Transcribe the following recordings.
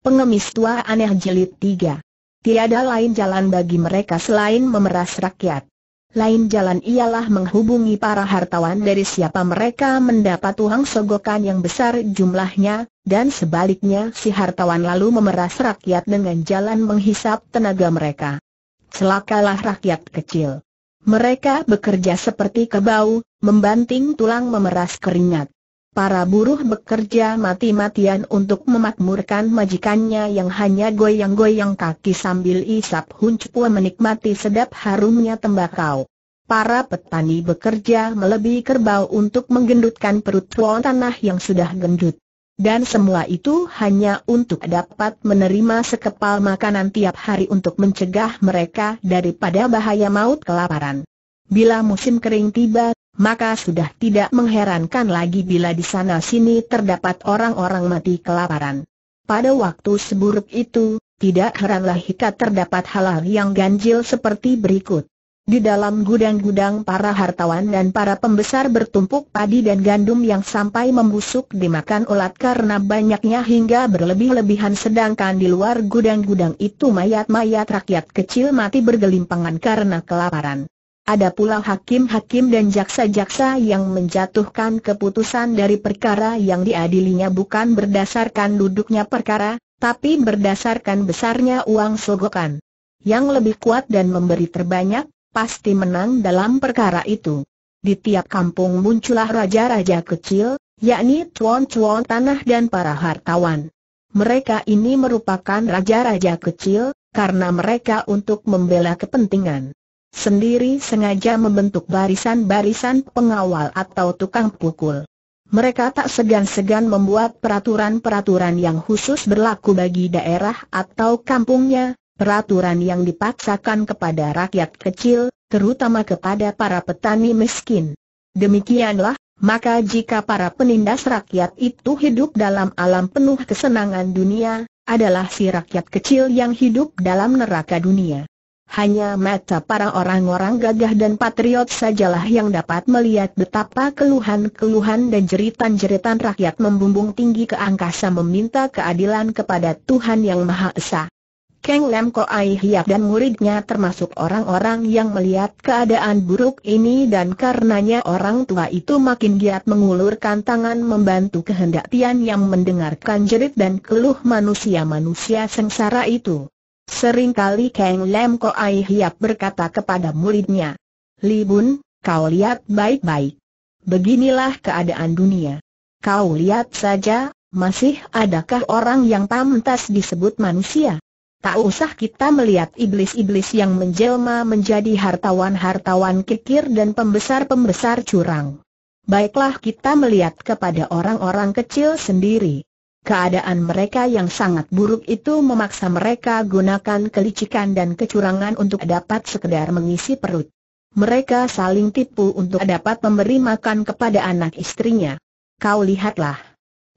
Pengemis tua aneh jilid tiga. Tiada lain jalan bagi mereka selain memeras rakyat. Lain jalan ialah menghubungi para hartawan dari siapa mereka mendapat uang sogokan yang besar jumlahnya, dan sebaliknya si hartawan lalu memeras rakyat dengan jalan menghisap tenaga mereka. Celakalah rakyat kecil. Mereka bekerja seperti kebau, membanting tulang memeras keringat. Para buruh bekerja mati-matian untuk memakmurkan majikannya yang hanya goyang-goyang kaki sambil isap huncpua menikmati sedap harumnya tembakau. Para petani bekerja melebihi kerbau untuk menggendutkan perut tuan tanah yang sudah gendut. Dan semua itu hanya untuk dapat menerima sekepal makanan tiap hari untuk mencegah mereka daripada bahaya maut kelaparan. Bila musim kering tiba, maka sudah tidak mengherankan lagi bila di sana-sini terdapat orang-orang mati kelaparan. Pada waktu seburuk itu, tidak heranlah hika terdapat hal-hal yang ganjil seperti berikut. Di dalam gudang-gudang para hartawan dan para pembesar bertumpuk padi dan gandum yang sampai membusuk dimakan ulat karena banyaknya hingga berlebih-lebihan sedangkan di luar gudang-gudang itu mayat-mayat rakyat kecil mati bergelimpangan karena kelaparan. Ada pula hakim-hakim dan jaksa-jaksa yang menjatuhkan keputusan dari perkara yang diadilinya bukan berdasarkan duduknya perkara, tapi berdasarkan besarnya uang sogokan. Yang lebih kuat dan memberi terbanyak, pasti menang dalam perkara itu. Di tiap kampung muncullah raja-raja kecil, yakni tuan-tuan tanah dan para hartawan. Mereka ini merupakan raja-raja kecil, karena mereka untuk membela kepentingan sendiri sengaja membentuk barisan-barisan pengawal atau tukang pukul. Mereka tak segan-segan membuat peraturan-peraturan yang khusus berlaku bagi daerah atau kampungnya, peraturan yang dipaksakan kepada rakyat kecil, terutama kepada para petani miskin. Demikianlah, maka jika para penindas rakyat itu hidup dalam alam penuh kesenangan dunia, adalah si rakyat kecil yang hidup dalam neraka dunia. Hanya mata para orang-orang gagah dan patriot sajalah yang dapat melihat betapa keluhan-keluhan dan jeritan-jeritan rakyat membumbung tinggi ke angkasa meminta keadilan kepada Tuhan Yang Maha Esa. Keng Lem Aih Hiap dan muridnya termasuk orang-orang yang melihat keadaan buruk ini dan karenanya orang tua itu makin giat mengulurkan tangan membantu kehendak Tian yang mendengarkan jerit dan keluh manusia-manusia sengsara itu. Seringkali Kang Lam Ai Hiap berkata kepada muridnya, Li Bun, kau lihat baik-baik. Beginilah keadaan dunia. Kau lihat saja, masih adakah orang yang pantas disebut manusia? Tak usah kita melihat iblis-iblis yang menjelma menjadi hartawan-hartawan kikir dan pembesar-pembesar curang. Baiklah kita melihat kepada orang-orang kecil sendiri. Keadaan mereka yang sangat buruk itu memaksa mereka gunakan kelicikan dan kecurangan untuk dapat sekedar mengisi perut. Mereka saling tipu untuk dapat memberi makan kepada anak istrinya. Kau lihatlah.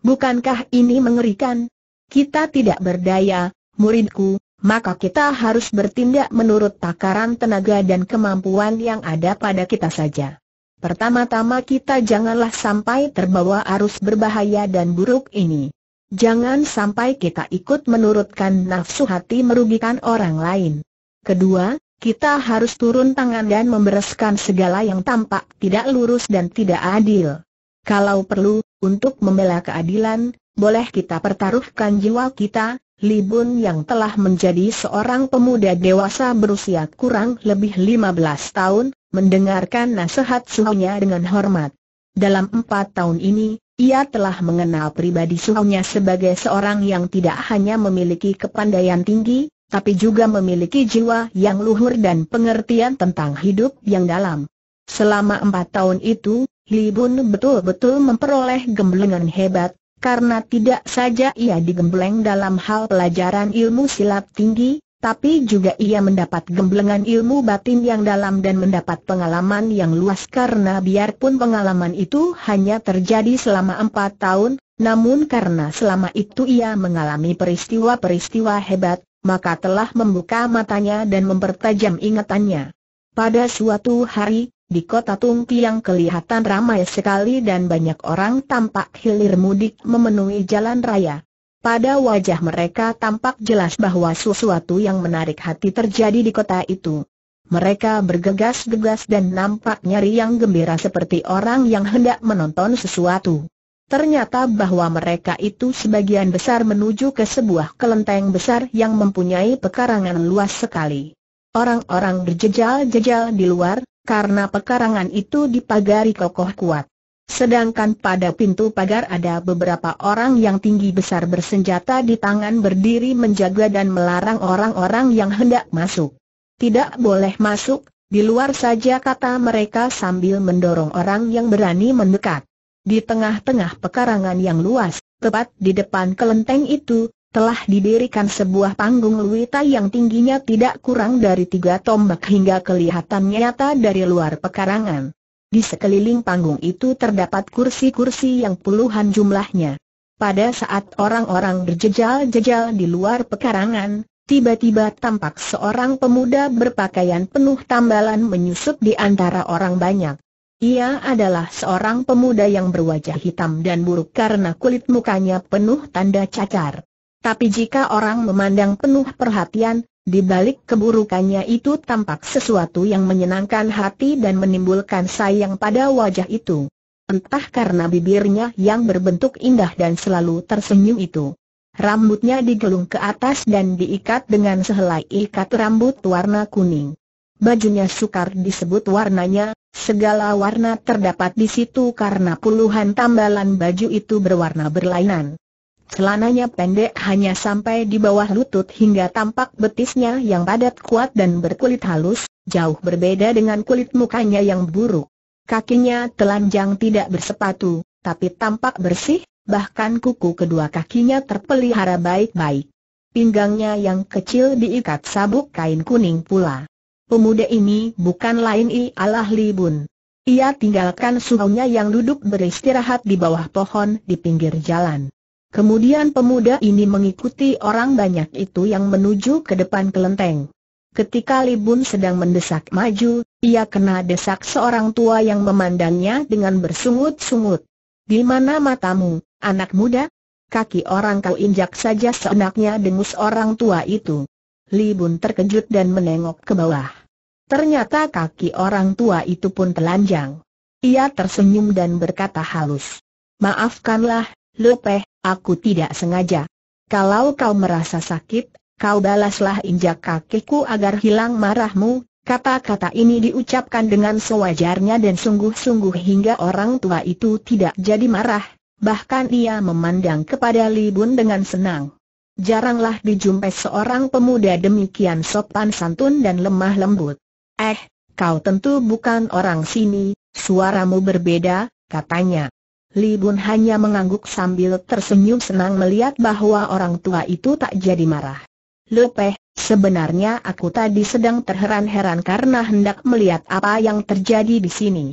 Bukankah ini mengerikan? Kita tidak berdaya, muridku, maka kita harus bertindak menurut takaran tenaga dan kemampuan yang ada pada kita saja. Pertama-tama kita janganlah sampai terbawa arus berbahaya dan buruk ini. Jangan sampai kita ikut menurutkan nafsu hati merugikan orang lain. Kedua, kita harus turun tangan dan membereskan segala yang tampak tidak lurus dan tidak adil. Kalau perlu, untuk membela keadilan, boleh kita pertaruhkan jiwa kita, Libun yang telah menjadi seorang pemuda dewasa berusia kurang lebih 15 tahun, mendengarkan nasihat suhunya dengan hormat. Dalam empat tahun ini, ia telah mengenal pribadi suhunya sebagai seorang yang tidak hanya memiliki kepandaian tinggi, tapi juga memiliki jiwa yang luhur dan pengertian tentang hidup yang dalam. Selama empat tahun itu, Li Bun betul-betul memperoleh gemblengan hebat, karena tidak saja ia digembleng dalam hal pelajaran ilmu silat tinggi, tapi juga ia mendapat gemblengan ilmu batin yang dalam dan mendapat pengalaman yang luas karena biarpun pengalaman itu hanya terjadi selama empat tahun, namun karena selama itu ia mengalami peristiwa-peristiwa hebat, maka telah membuka matanya dan mempertajam ingatannya. Pada suatu hari, di kota Tungki yang kelihatan ramai sekali dan banyak orang tampak hilir mudik memenuhi jalan raya. Pada wajah mereka tampak jelas bahwa sesuatu yang menarik hati terjadi di kota itu. Mereka bergegas-gegas dan nampak nyari yang gembira seperti orang yang hendak menonton sesuatu. Ternyata bahwa mereka itu sebagian besar menuju ke sebuah kelenteng besar yang mempunyai pekarangan luas sekali. Orang-orang berjejal-jejal di luar, karena pekarangan itu dipagari kokoh kuat. Sedangkan pada pintu pagar ada beberapa orang yang tinggi besar bersenjata di tangan berdiri menjaga dan melarang orang-orang yang hendak masuk. Tidak boleh masuk, di luar saja kata mereka sambil mendorong orang yang berani mendekat. Di tengah-tengah pekarangan yang luas, tepat di depan kelenteng itu, telah didirikan sebuah panggung luita yang tingginya tidak kurang dari tiga tombak hingga kelihatan nyata dari luar pekarangan. Di sekeliling panggung itu terdapat kursi-kursi yang puluhan jumlahnya. Pada saat orang-orang berjejal-jejal di luar pekarangan, tiba-tiba tampak seorang pemuda berpakaian penuh tambalan menyusup di antara orang banyak. Ia adalah seorang pemuda yang berwajah hitam dan buruk karena kulit mukanya penuh tanda cacar. Tapi jika orang memandang penuh perhatian, di balik keburukannya itu tampak sesuatu yang menyenangkan hati dan menimbulkan sayang pada wajah itu. Entah karena bibirnya yang berbentuk indah dan selalu tersenyum itu. Rambutnya digelung ke atas dan diikat dengan sehelai ikat rambut warna kuning. Bajunya sukar disebut warnanya, segala warna terdapat di situ karena puluhan tambalan baju itu berwarna berlainan. Celananya pendek hanya sampai di bawah lutut hingga tampak betisnya yang padat kuat dan berkulit halus, jauh berbeda dengan kulit mukanya yang buruk. Kakinya telanjang tidak bersepatu, tapi tampak bersih, bahkan kuku kedua kakinya terpelihara baik-baik. Pinggangnya yang kecil diikat sabuk kain kuning pula. Pemuda ini bukan lain ialah Li Ia tinggalkan suhunya yang duduk beristirahat di bawah pohon di pinggir jalan. Kemudian pemuda ini mengikuti orang banyak itu yang menuju ke depan kelenteng. Ketika Libun sedang mendesak maju, ia kena desak seorang tua yang memandangnya dengan bersungut-sungut. Di mana matamu, anak muda? Kaki orang kau injak saja seenaknya dengus orang tua itu. Libun terkejut dan menengok ke bawah. Ternyata kaki orang tua itu pun telanjang. Ia tersenyum dan berkata halus. Maafkanlah, Lopeh, Aku tidak sengaja. Kalau kau merasa sakit, kau balaslah injak kakiku agar hilang marahmu. Kata-kata ini diucapkan dengan sewajarnya dan sungguh-sungguh hingga orang tua itu tidak jadi marah, bahkan ia memandang kepada Li Bun dengan senang. Jaranglah dijumpai seorang pemuda demikian sopan santun dan lemah lembut. Eh, kau tentu bukan orang sini, suaramu berbeda, katanya. Li Bun hanya mengangguk sambil tersenyum senang melihat bahwa orang tua itu tak jadi marah. Lepeh, sebenarnya aku tadi sedang terheran-heran karena hendak melihat apa yang terjadi di sini.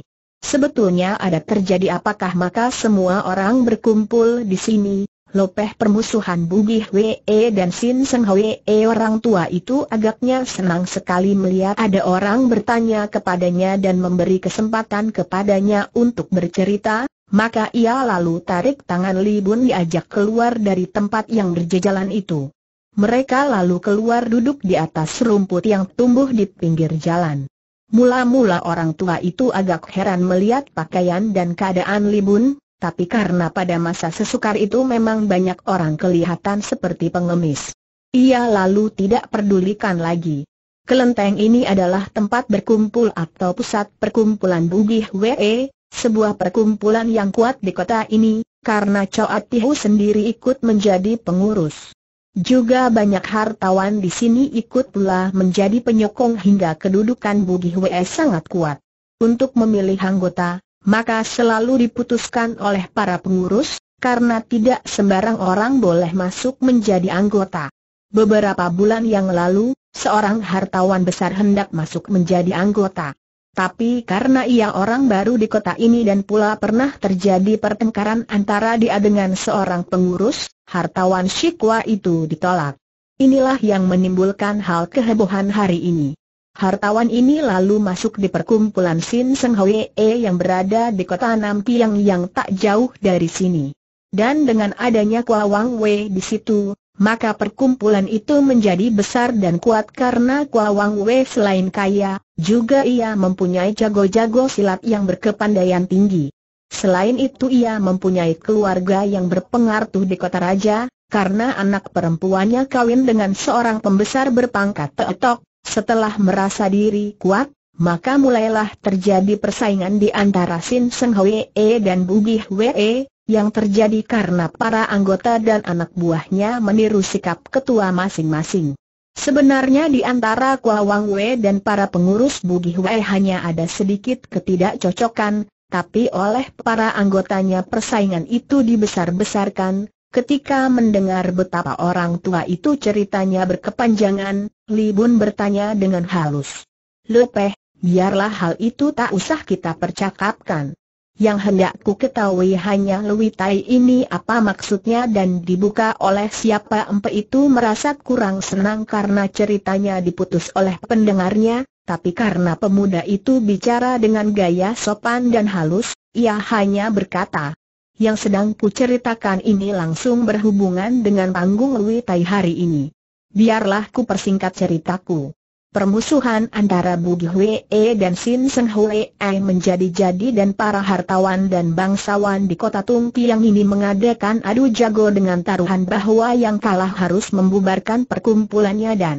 Sebetulnya ada terjadi apakah maka semua orang berkumpul di sini, Lopeh permusuhan Bugih Wee dan Sin Seng Wee orang tua itu agaknya senang sekali melihat ada orang bertanya kepadanya dan memberi kesempatan kepadanya untuk bercerita, maka ia lalu tarik tangan Li Bun diajak keluar dari tempat yang berjejalan itu. Mereka lalu keluar duduk di atas rumput yang tumbuh di pinggir jalan. Mula-mula orang tua itu agak heran melihat pakaian dan keadaan Li Bun, tapi karena pada masa sesukar itu memang banyak orang kelihatan seperti pengemis. Ia lalu tidak pedulikan lagi. Kelenteng ini adalah tempat berkumpul atau pusat perkumpulan Bugih WE, sebuah perkumpulan yang kuat di kota ini, karena Choat Tihu sendiri ikut menjadi pengurus. Juga banyak hartawan di sini ikut pula menjadi penyokong hingga kedudukan Bugi Hwe sangat kuat. Untuk memilih anggota, maka selalu diputuskan oleh para pengurus, karena tidak sembarang orang boleh masuk menjadi anggota. Beberapa bulan yang lalu, seorang hartawan besar hendak masuk menjadi anggota. Tapi karena ia orang baru di kota ini dan pula pernah terjadi pertengkaran antara dia dengan seorang pengurus, hartawan Shikwa itu ditolak. Inilah yang menimbulkan hal kehebohan hari ini. Hartawan ini lalu masuk di perkumpulan Sin Seng Hwee yang berada di kota Nam Kiang yang tak jauh dari sini. Dan dengan adanya Kua Wang Wei di situ, maka perkumpulan itu menjadi besar dan kuat karena Kua Wang Wei selain kaya, juga ia mempunyai jago-jago silat yang berkepandaian tinggi. Selain itu ia mempunyai keluarga yang berpengaruh di kota raja, karena anak perempuannya kawin dengan seorang pembesar berpangkat teetok, setelah merasa diri kuat, maka mulailah terjadi persaingan di antara Sin Seng Hwee dan Bugih Wee, yang terjadi karena para anggota dan anak buahnya meniru sikap ketua masing-masing. Sebenarnya di antara Kua Wang Wei dan para pengurus Bugih Wei hanya ada sedikit ketidakcocokan, tapi oleh para anggotanya persaingan itu dibesar-besarkan, Ketika mendengar betapa orang tua itu ceritanya berkepanjangan, Li Bun bertanya dengan halus. Lepeh, biarlah hal itu tak usah kita percakapkan. Yang hendak ku ketahui hanya Lui Tai ini apa maksudnya dan dibuka oleh siapa empe itu merasa kurang senang karena ceritanya diputus oleh pendengarnya, tapi karena pemuda itu bicara dengan gaya sopan dan halus, ia hanya berkata, yang sedang ku ceritakan ini langsung berhubungan dengan panggung Lui Tai hari ini. Biarlah ku persingkat ceritaku. Permusuhan antara Bugi Hwee dan Sin Seng Hwee menjadi-jadi dan para hartawan dan bangsawan di kota Tung Piang ini mengadakan adu jago dengan taruhan bahwa yang kalah harus membubarkan perkumpulannya dan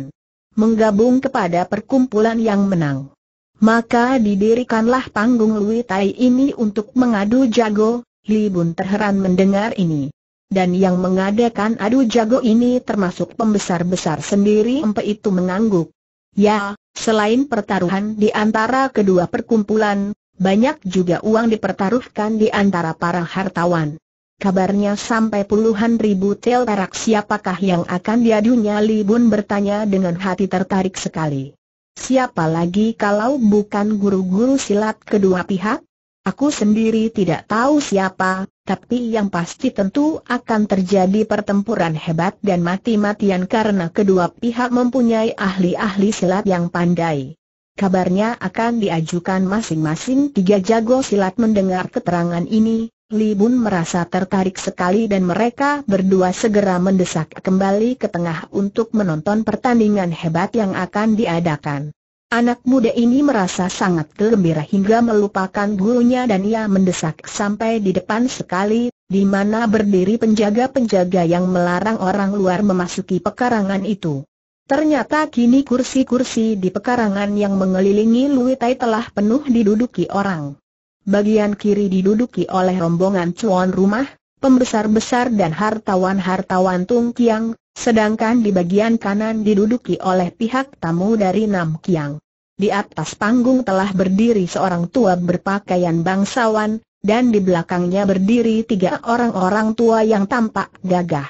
menggabung kepada perkumpulan yang menang. Maka didirikanlah panggung Lui Tai ini untuk mengadu jago, Li Bun terheran mendengar ini. Dan yang mengadakan adu jago ini termasuk pembesar-besar sendiri empe itu mengangguk. Ya, selain pertaruhan di antara kedua perkumpulan, banyak juga uang dipertaruhkan di antara para hartawan. Kabarnya sampai puluhan ribu tel perak siapakah yang akan diadunya Li Bun bertanya dengan hati tertarik sekali. Siapa lagi kalau bukan guru-guru silat kedua pihak? Aku sendiri tidak tahu siapa, tapi yang pasti tentu akan terjadi pertempuran hebat dan mati-matian karena kedua pihak mempunyai ahli-ahli silat yang pandai. Kabarnya akan diajukan masing-masing tiga jago silat mendengar keterangan ini, Li Bun merasa tertarik sekali dan mereka berdua segera mendesak kembali ke tengah untuk menonton pertandingan hebat yang akan diadakan. Anak muda ini merasa sangat gembira hingga melupakan gurunya dan ia mendesak sampai di depan sekali, di mana berdiri penjaga-penjaga yang melarang orang luar memasuki pekarangan itu. Ternyata kini kursi-kursi di pekarangan yang mengelilingi Luitai telah penuh diduduki orang. Bagian kiri diduduki oleh rombongan cuan rumah, pembesar-besar dan hartawan-hartawan Tung Kiang, Sedangkan di bagian kanan diduduki oleh pihak tamu dari Nam Kiang. Di atas panggung telah berdiri seorang tua berpakaian bangsawan, dan di belakangnya berdiri tiga orang-orang tua yang tampak gagah.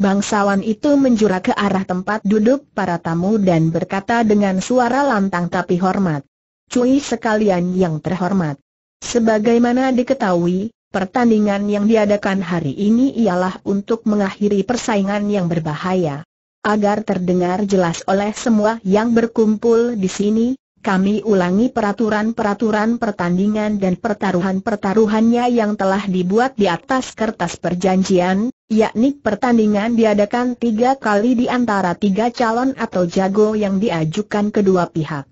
Bangsawan itu menjura ke arah tempat duduk para tamu dan berkata dengan suara lantang tapi hormat. Cui sekalian yang terhormat. Sebagaimana diketahui, Pertandingan yang diadakan hari ini ialah untuk mengakhiri persaingan yang berbahaya. Agar terdengar jelas oleh semua yang berkumpul di sini, kami ulangi peraturan-peraturan pertandingan dan pertaruhan-pertaruhannya yang telah dibuat di atas kertas perjanjian, yakni pertandingan diadakan tiga kali di antara tiga calon atau jago yang diajukan kedua pihak.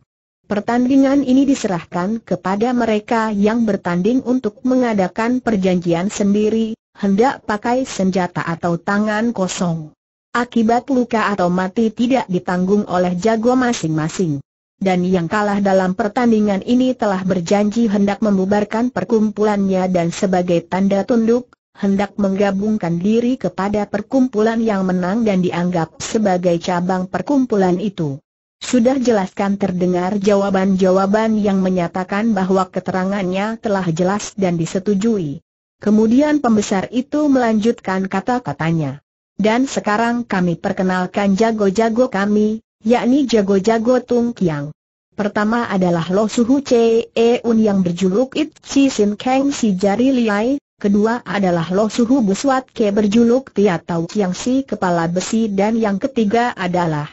Pertandingan ini diserahkan kepada mereka yang bertanding untuk mengadakan perjanjian sendiri, hendak pakai senjata atau tangan kosong. Akibat luka atau mati tidak ditanggung oleh jago masing-masing. Dan yang kalah dalam pertandingan ini telah berjanji hendak membubarkan perkumpulannya dan sebagai tanda tunduk, hendak menggabungkan diri kepada perkumpulan yang menang dan dianggap sebagai cabang perkumpulan itu. Sudah jelaskan terdengar jawaban-jawaban yang menyatakan bahwa keterangannya telah jelas dan disetujui. Kemudian pembesar itu melanjutkan kata-katanya. Dan sekarang kami perkenalkan jago-jago kami, yakni jago-jago Tung Kiang. Pertama adalah Lo Suhu Un yang berjuluk It Si Sin Kang Si Jari Liai, kedua adalah Lo Suhu Buswat Ke berjuluk Tia Tau Chiang Si Kepala Besi dan yang ketiga adalah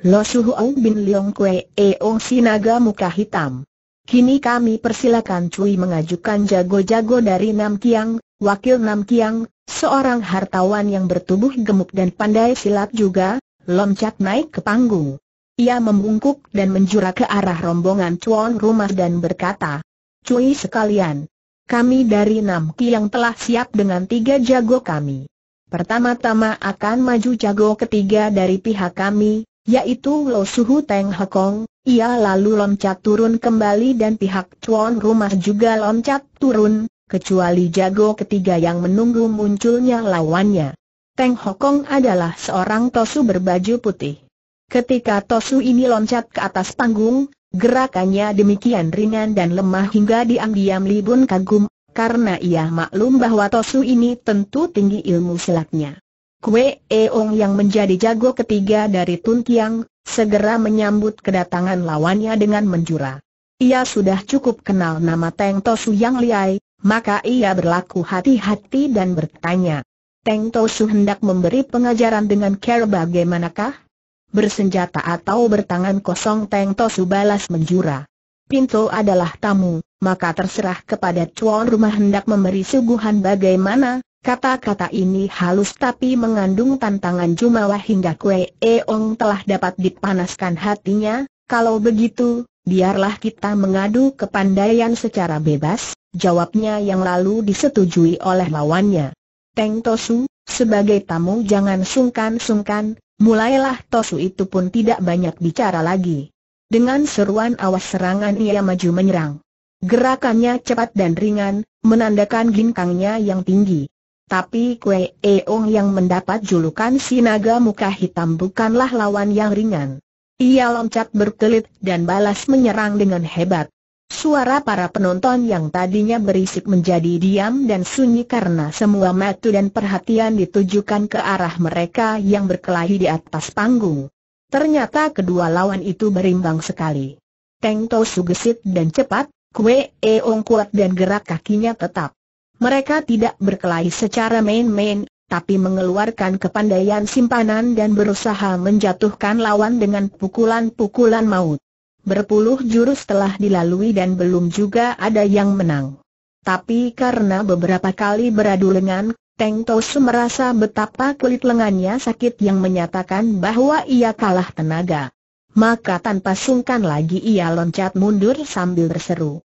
Lo Shuhuang bin Leong Kue Eo Sinaga Muka Hitam. Kini kami persilakan Cui mengajukan jago-jago dari Nam Kiang, Wakil Nam Kiang, seorang hartawan yang bertubuh gemuk dan pandai silat juga, loncat naik ke panggung. Ia membungkuk dan menjura ke arah rombongan Cuan Rumah dan berkata, Cui sekalian, kami dari Nam Kiang telah siap dengan tiga jago kami. Pertama-tama akan maju jago ketiga dari pihak kami, yaitu Lo Suhu Teng Hekong, ia lalu loncat turun kembali dan pihak cuan rumah juga loncat turun, kecuali jago ketiga yang menunggu munculnya lawannya. Teng Hokong adalah seorang tosu berbaju putih. Ketika tosu ini loncat ke atas panggung, gerakannya demikian ringan dan lemah hingga diam-diam Libun kagum, karena ia maklum bahwa tosu ini tentu tinggi ilmu silatnya. Kue Eong yang menjadi jago ketiga dari Tun Tiang, segera menyambut kedatangan lawannya dengan menjura. Ia sudah cukup kenal nama Teng Tosu yang liai, maka ia berlaku hati-hati dan bertanya. Teng Tosu hendak memberi pengajaran dengan care bagaimanakah? Bersenjata atau bertangan kosong Teng Tosu balas menjura. Pinto adalah tamu, maka terserah kepada cuan rumah hendak memberi suguhan bagaimana, Kata-kata ini halus tapi mengandung tantangan jumawa hingga Kue Eong telah dapat dipanaskan hatinya, kalau begitu, biarlah kita mengadu kepandaian secara bebas, jawabnya yang lalu disetujui oleh lawannya. Teng Tosu, sebagai tamu jangan sungkan-sungkan, mulailah Tosu itu pun tidak banyak bicara lagi. Dengan seruan awas serangan ia maju menyerang. Gerakannya cepat dan ringan, menandakan ginkangnya yang tinggi. Tapi Kue Eong yang mendapat julukan si naga muka hitam bukanlah lawan yang ringan. Ia loncat berkelit dan balas menyerang dengan hebat. Suara para penonton yang tadinya berisik menjadi diam dan sunyi karena semua mata dan perhatian ditujukan ke arah mereka yang berkelahi di atas panggung. Ternyata kedua lawan itu berimbang sekali. Teng Tosu sugesit dan cepat, Kue Eong kuat dan gerak kakinya tetap. Mereka tidak berkelahi secara main-main, tapi mengeluarkan kepandaian simpanan dan berusaha menjatuhkan lawan dengan pukulan-pukulan maut. Berpuluh jurus telah dilalui dan belum juga ada yang menang. Tapi karena beberapa kali beradu lengan, Teng Tosu merasa betapa kulit lengannya sakit yang menyatakan bahwa ia kalah tenaga. Maka tanpa sungkan lagi ia loncat mundur sambil berseru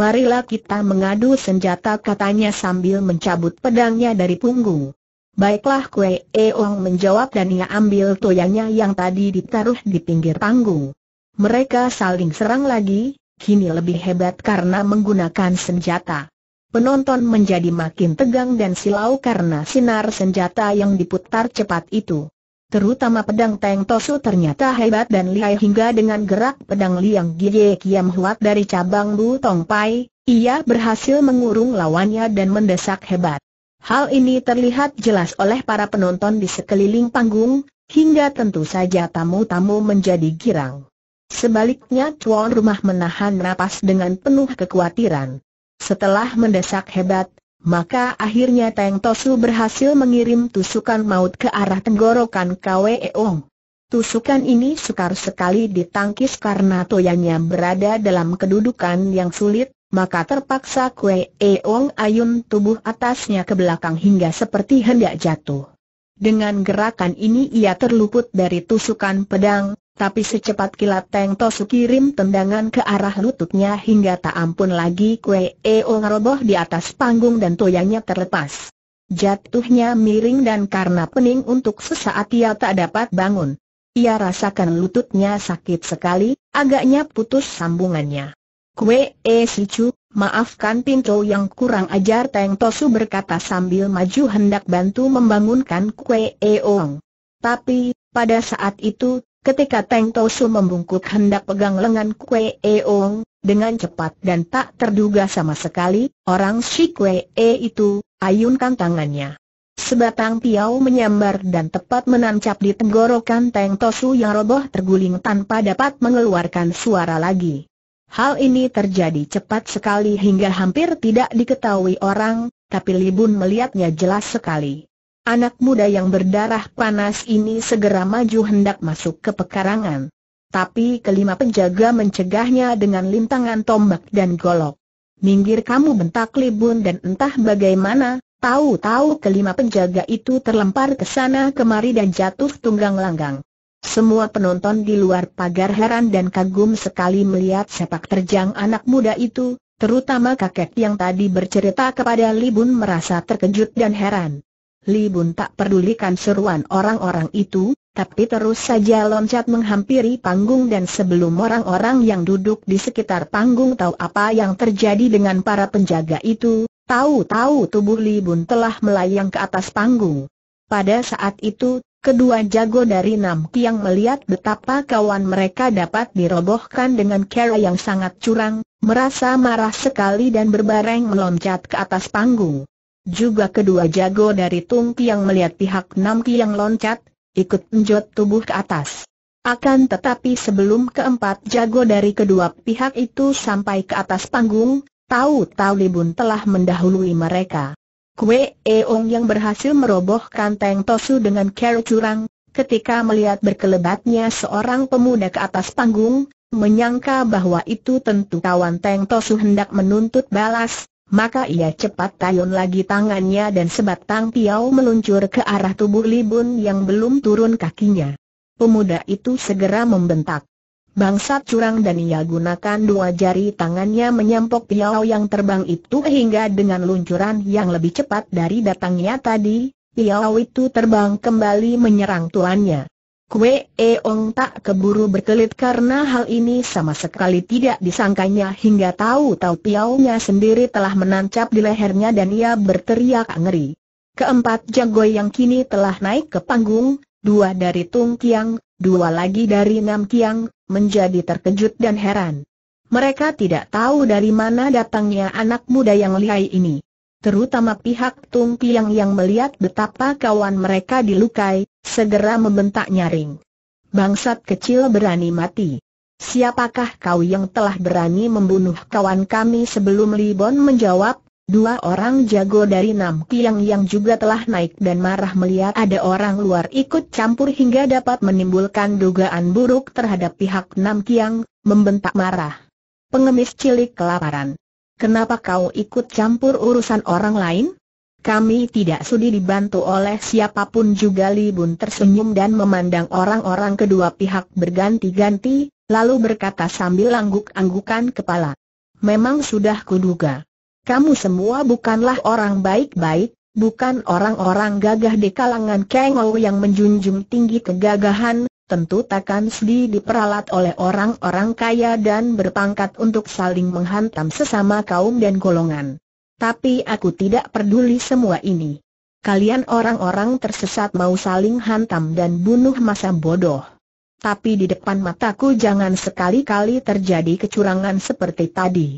marilah kita mengadu senjata katanya sambil mencabut pedangnya dari punggung. Baiklah Kue Eong menjawab dan ia ambil toyanya yang tadi ditaruh di pinggir panggung. Mereka saling serang lagi, kini lebih hebat karena menggunakan senjata. Penonton menjadi makin tegang dan silau karena sinar senjata yang diputar cepat itu terutama pedang Teng Tosu ternyata hebat dan lihai hingga dengan gerak pedang Liang Gie Kiam Huat dari cabang Bu Tong Pai, ia berhasil mengurung lawannya dan mendesak hebat. Hal ini terlihat jelas oleh para penonton di sekeliling panggung, hingga tentu saja tamu-tamu menjadi girang. Sebaliknya tuan rumah menahan napas dengan penuh kekhawatiran. Setelah mendesak hebat, maka akhirnya Teng Tosu berhasil mengirim tusukan maut ke arah tenggorokan Kwe Eong. Tusukan ini sukar sekali ditangkis karena toyanya berada dalam kedudukan yang sulit, maka terpaksa Kue Eong ayun tubuh atasnya ke belakang hingga seperti hendak jatuh. Dengan gerakan ini ia terluput dari tusukan pedang, tapi secepat kilat Teng Tosu kirim tendangan ke arah lututnya hingga tak ampun lagi kue Eong roboh di atas panggung dan toyangnya terlepas. Jatuhnya miring dan karena pening untuk sesaat ia tak dapat bangun. Ia rasakan lututnya sakit sekali, agaknya putus sambungannya. Kue E Chu, maafkan pintu yang kurang ajar Teng Tosu berkata sambil maju hendak bantu membangunkan Kue Eong. Tapi, pada saat itu Ketika Teng Tosu membungkuk hendak pegang lengan Kue Eong, dengan cepat dan tak terduga sama sekali, orang si Kue E itu, ayunkan tangannya. Sebatang piau menyambar dan tepat menancap di tenggorokan Teng Tosu yang roboh terguling tanpa dapat mengeluarkan suara lagi. Hal ini terjadi cepat sekali hingga hampir tidak diketahui orang, tapi Libun melihatnya jelas sekali. Anak muda yang berdarah panas ini segera maju hendak masuk ke pekarangan. Tapi kelima penjaga mencegahnya dengan lintangan tombak dan golok. Minggir kamu bentak libun dan entah bagaimana, Tahu-tahu kelima penjaga itu terlempar ke sana kemari dan jatuh tunggang langgang. Semua penonton di luar pagar heran dan kagum sekali melihat sepak terjang anak muda itu, terutama kakek yang tadi bercerita kepada Libun merasa terkejut dan heran. Li Bun tak pedulikan seruan orang-orang itu, tapi terus saja loncat menghampiri panggung dan sebelum orang-orang yang duduk di sekitar panggung tahu apa yang terjadi dengan para penjaga itu, tahu-tahu tubuh Li Bun telah melayang ke atas panggung. Pada saat itu, kedua jago dari Nam Kiang melihat betapa kawan mereka dapat dirobohkan dengan cara yang sangat curang, merasa marah sekali dan berbareng meloncat ke atas panggung. Juga kedua jago dari Tung Tiang melihat pihak Nam yang loncat, ikut menjot tubuh ke atas. Akan tetapi sebelum keempat jago dari kedua pihak itu sampai ke atas panggung, tahu-tahu Libun telah mendahului mereka. Kue Eong yang berhasil merobohkan Teng Tosu dengan kera curang, ketika melihat berkelebatnya seorang pemuda ke atas panggung, menyangka bahwa itu tentu kawan Teng Tosu hendak menuntut balas, maka ia cepat tayun lagi tangannya dan sebatang piau meluncur ke arah tubuh Libun yang belum turun kakinya. Pemuda itu segera membentak. Bangsat curang dan ia gunakan dua jari tangannya menyampok piau yang terbang itu hingga dengan luncuran yang lebih cepat dari datangnya tadi, piau itu terbang kembali menyerang tuannya. Kue Eong tak keburu berkelit karena hal ini sama sekali tidak disangkanya hingga tahu-tahu piaunya sendiri telah menancap di lehernya dan ia berteriak ngeri. Keempat jago yang kini telah naik ke panggung, dua dari Tung Kiang, dua lagi dari Nam Kiang, menjadi terkejut dan heran. Mereka tidak tahu dari mana datangnya anak muda yang lihai ini terutama pihak Piang yang melihat betapa kawan mereka dilukai, segera membentak nyaring. Bangsat kecil berani mati. Siapakah kau yang telah berani membunuh kawan kami sebelum Libon menjawab, dua orang jago dari Nam Kiang yang juga telah naik dan marah melihat ada orang luar ikut campur hingga dapat menimbulkan dugaan buruk terhadap pihak Nam Kiang, membentak marah. Pengemis cilik kelaparan. Kenapa kau ikut campur urusan orang lain? Kami tidak sudi dibantu oleh siapapun juga Libun tersenyum dan memandang orang-orang kedua pihak berganti-ganti, lalu berkata sambil angguk-anggukan kepala. Memang sudah kuduga. Kamu semua bukanlah orang baik-baik, bukan orang-orang gagah di kalangan Kengou yang menjunjung tinggi kegagahan, tentu takkan sedih diperalat oleh orang-orang kaya dan berpangkat untuk saling menghantam sesama kaum dan golongan. Tapi aku tidak peduli semua ini. Kalian orang-orang tersesat mau saling hantam dan bunuh masa bodoh. Tapi di depan mataku jangan sekali-kali terjadi kecurangan seperti tadi.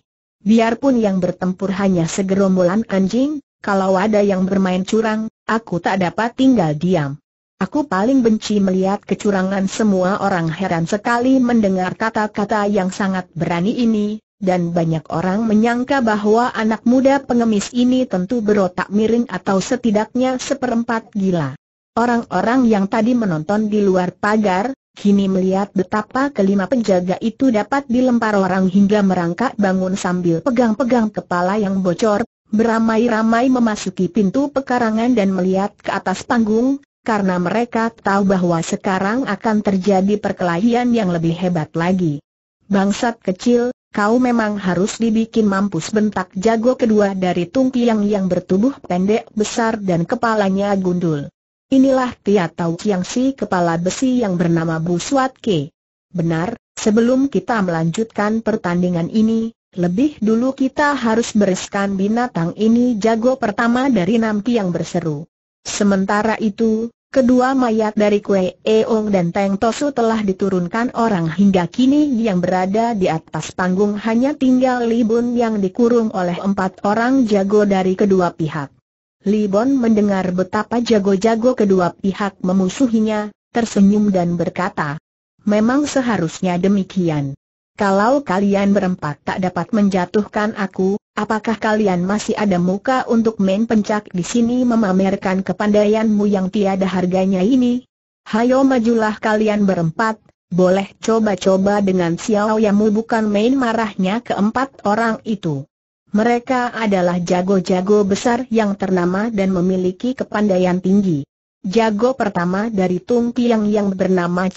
Biarpun yang bertempur hanya segerombolan anjing, kalau ada yang bermain curang, aku tak dapat tinggal diam. Aku paling benci melihat kecurangan semua orang heran sekali mendengar kata-kata yang sangat berani ini, dan banyak orang menyangka bahwa anak muda pengemis ini tentu berotak miring atau setidaknya seperempat gila. Orang-orang yang tadi menonton di luar pagar, kini melihat betapa kelima penjaga itu dapat dilempar orang hingga merangkak bangun sambil pegang-pegang kepala yang bocor, beramai-ramai memasuki pintu pekarangan dan melihat ke atas panggung, karena mereka tahu bahwa sekarang akan terjadi perkelahian yang lebih hebat lagi. Bangsat kecil, kau memang harus dibikin mampus bentak jago kedua dari Tung yang bertubuh pendek besar dan kepalanya gundul. Inilah Tia Tau Chiang Si kepala besi yang bernama Bu Suat Ke. Benar, sebelum kita melanjutkan pertandingan ini, lebih dulu kita harus bereskan binatang ini jago pertama dari Namti yang berseru. Sementara itu, kedua mayat dari Kue Eong dan Teng Tosu telah diturunkan orang hingga kini yang berada di atas panggung hanya tinggal Li yang dikurung oleh empat orang jago dari kedua pihak. Li mendengar betapa jago-jago kedua pihak memusuhinya, tersenyum dan berkata, Memang seharusnya demikian. Kalau kalian berempat tak dapat menjatuhkan aku, Apakah kalian masih ada muka untuk main pencak di sini memamerkan kepandaianmu yang tiada harganya ini? Hayo majulah kalian berempat, boleh coba-coba dengan Xiao Yamu bukan main marahnya keempat orang itu. Mereka adalah jago-jago besar yang ternama dan memiliki kepandaian tinggi. Jago pertama dari Tung Piang yang bernama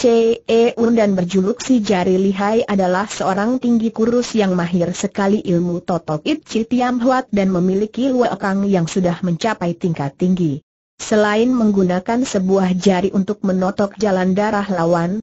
Un dan berjuluk si jari lihai adalah seorang tinggi kurus yang mahir sekali ilmu totok It Tiam Huat dan memiliki luakang yang sudah mencapai tingkat tinggi. Selain menggunakan sebuah jari untuk menotok jalan darah lawan,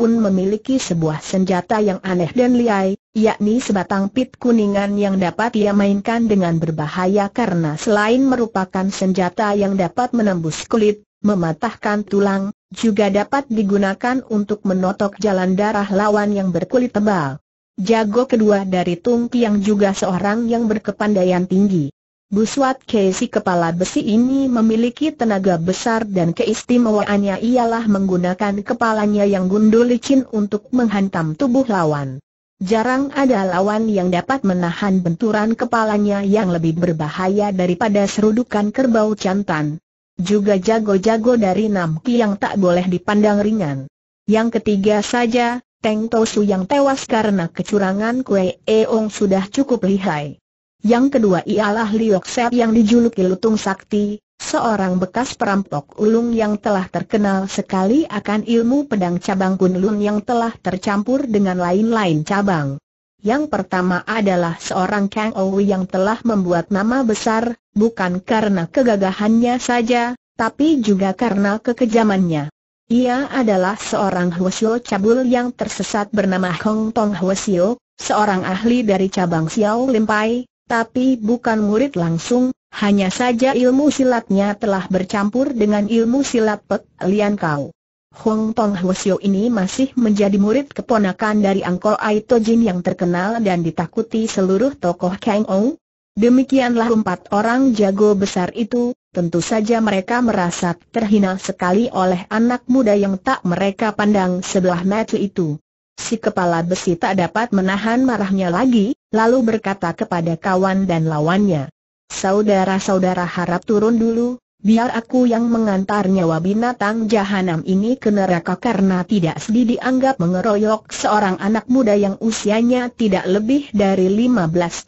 Un memiliki sebuah senjata yang aneh dan lihai, yakni sebatang pit kuningan yang dapat ia mainkan dengan berbahaya karena selain merupakan senjata yang dapat menembus kulit, mematahkan tulang, juga dapat digunakan untuk menotok jalan darah lawan yang berkulit tebal. Jago kedua dari Tung Kiang juga seorang yang berkepandaian tinggi. Buswat Kesi kepala besi ini memiliki tenaga besar dan keistimewaannya ialah menggunakan kepalanya yang gundul licin untuk menghantam tubuh lawan. Jarang ada lawan yang dapat menahan benturan kepalanya yang lebih berbahaya daripada serudukan kerbau jantan. Juga jago-jago dari Namki yang tak boleh dipandang ringan. Yang ketiga saja, Teng Tosu yang tewas karena kecurangan Kue Eong sudah cukup lihai. Yang kedua ialah Liok Sep yang dijuluki Lutung Sakti, Seorang bekas perampok ulung yang telah terkenal sekali akan ilmu pedang cabang Kunlun yang telah tercampur dengan lain-lain cabang. Yang pertama adalah seorang Kang Ou yang telah membuat nama besar, bukan karena kegagahannya saja, tapi juga karena kekejamannya. Ia adalah seorang Hwasyo cabul yang tersesat bernama Hong Tong Hwasyo, seorang ahli dari cabang Xiao Limpai, tapi bukan murid langsung, hanya saja ilmu silatnya telah bercampur dengan ilmu silat Pek Lian Kau. Hong Tong Hwasyo ini masih menjadi murid keponakan dari Angkor Ai Jin yang terkenal dan ditakuti seluruh tokoh Kang Ong. Demikianlah empat orang jago besar itu, tentu saja mereka merasa terhina sekali oleh anak muda yang tak mereka pandang sebelah mata itu. Si kepala besi tak dapat menahan marahnya lagi, lalu berkata kepada kawan dan lawannya. Saudara-saudara harap turun dulu, biar aku yang mengantar nyawa binatang jahanam ini ke neraka karena tidak sedih dianggap mengeroyok seorang anak muda yang usianya tidak lebih dari 15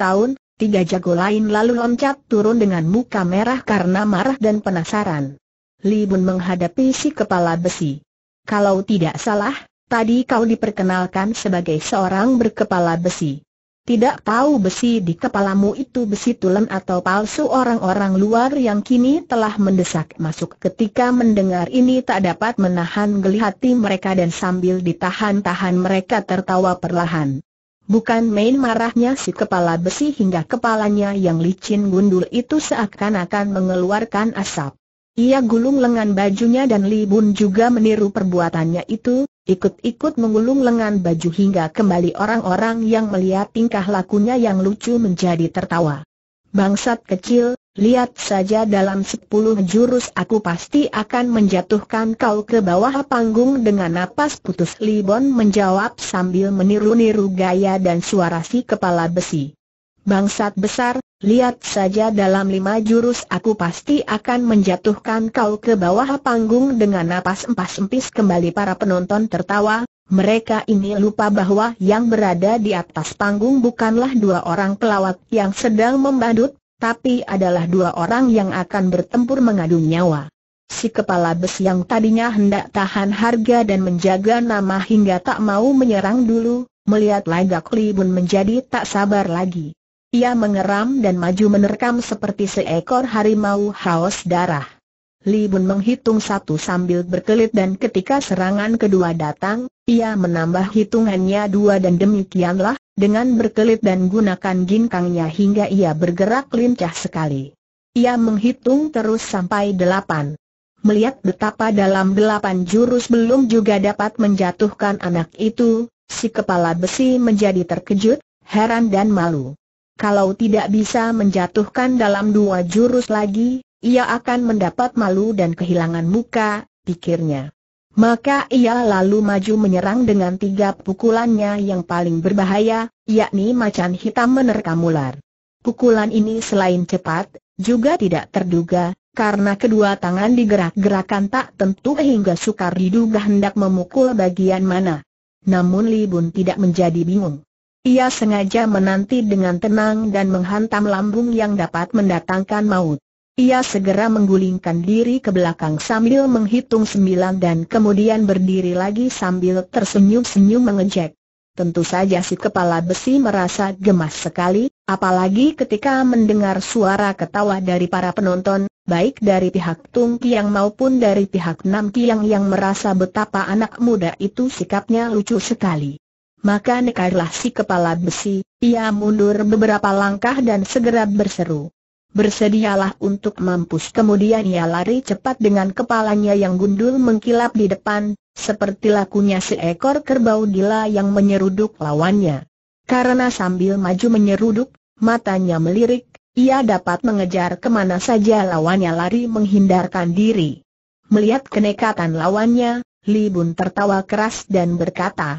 tahun, tiga jago lain lalu loncat turun dengan muka merah karena marah dan penasaran. Li Bun menghadapi si kepala besi. Kalau tidak salah, tadi kau diperkenalkan sebagai seorang berkepala besi. Tidak tahu besi di kepalamu itu besi tulen atau palsu orang-orang luar yang kini telah mendesak masuk ketika mendengar ini tak dapat menahan geli hati mereka dan sambil ditahan-tahan mereka tertawa perlahan. Bukan main marahnya si kepala besi hingga kepalanya yang licin gundul itu seakan-akan mengeluarkan asap. Ia gulung lengan bajunya dan Li Bun juga meniru perbuatannya itu, ikut-ikut mengulung lengan baju hingga kembali orang-orang yang melihat tingkah lakunya yang lucu menjadi tertawa. Bangsat kecil, lihat saja dalam sepuluh jurus aku pasti akan menjatuhkan kau ke bawah panggung dengan napas putus Li Bun menjawab sambil meniru-niru gaya dan suara si kepala besi. Bangsat besar, Lihat saja dalam lima jurus aku pasti akan menjatuhkan kau ke bawah panggung dengan napas empas-empis kembali para penonton tertawa, mereka ini lupa bahwa yang berada di atas panggung bukanlah dua orang pelawat yang sedang membadut, tapi adalah dua orang yang akan bertempur mengadu nyawa. Si kepala besi yang tadinya hendak tahan harga dan menjaga nama hingga tak mau menyerang dulu, melihat lagak Libun menjadi tak sabar lagi. Ia mengeram dan maju menerkam seperti seekor harimau haus darah. Li Bun menghitung satu sambil berkelit dan ketika serangan kedua datang, ia menambah hitungannya dua dan demikianlah, dengan berkelit dan gunakan ginkangnya hingga ia bergerak lincah sekali. Ia menghitung terus sampai delapan. Melihat betapa dalam delapan jurus belum juga dapat menjatuhkan anak itu, si kepala besi menjadi terkejut, heran dan malu. Kalau tidak bisa menjatuhkan dalam dua jurus lagi, ia akan mendapat malu dan kehilangan muka, pikirnya. Maka ia lalu maju menyerang dengan tiga pukulannya yang paling berbahaya, yakni macan hitam menerkam ular. Pukulan ini selain cepat, juga tidak terduga, karena kedua tangan digerak-gerakan tak tentu hingga sukar diduga hendak memukul bagian mana. Namun Li Bun tidak menjadi bingung. Ia sengaja menanti dengan tenang dan menghantam lambung yang dapat mendatangkan maut. Ia segera menggulingkan diri ke belakang sambil menghitung sembilan dan kemudian berdiri lagi sambil tersenyum-senyum mengejek. Tentu saja si kepala besi merasa gemas sekali, apalagi ketika mendengar suara ketawa dari para penonton, baik dari pihak Tung Kiang maupun dari pihak Nam Kiang yang merasa betapa anak muda itu sikapnya lucu sekali. Maka nekarlah si kepala besi, ia mundur beberapa langkah dan segera berseru. Bersedialah untuk mampus kemudian ia lari cepat dengan kepalanya yang gundul mengkilap di depan, seperti lakunya seekor kerbau gila yang menyeruduk lawannya. Karena sambil maju menyeruduk, matanya melirik, ia dapat mengejar kemana saja lawannya lari menghindarkan diri. Melihat kenekatan lawannya, Li Bun tertawa keras dan berkata,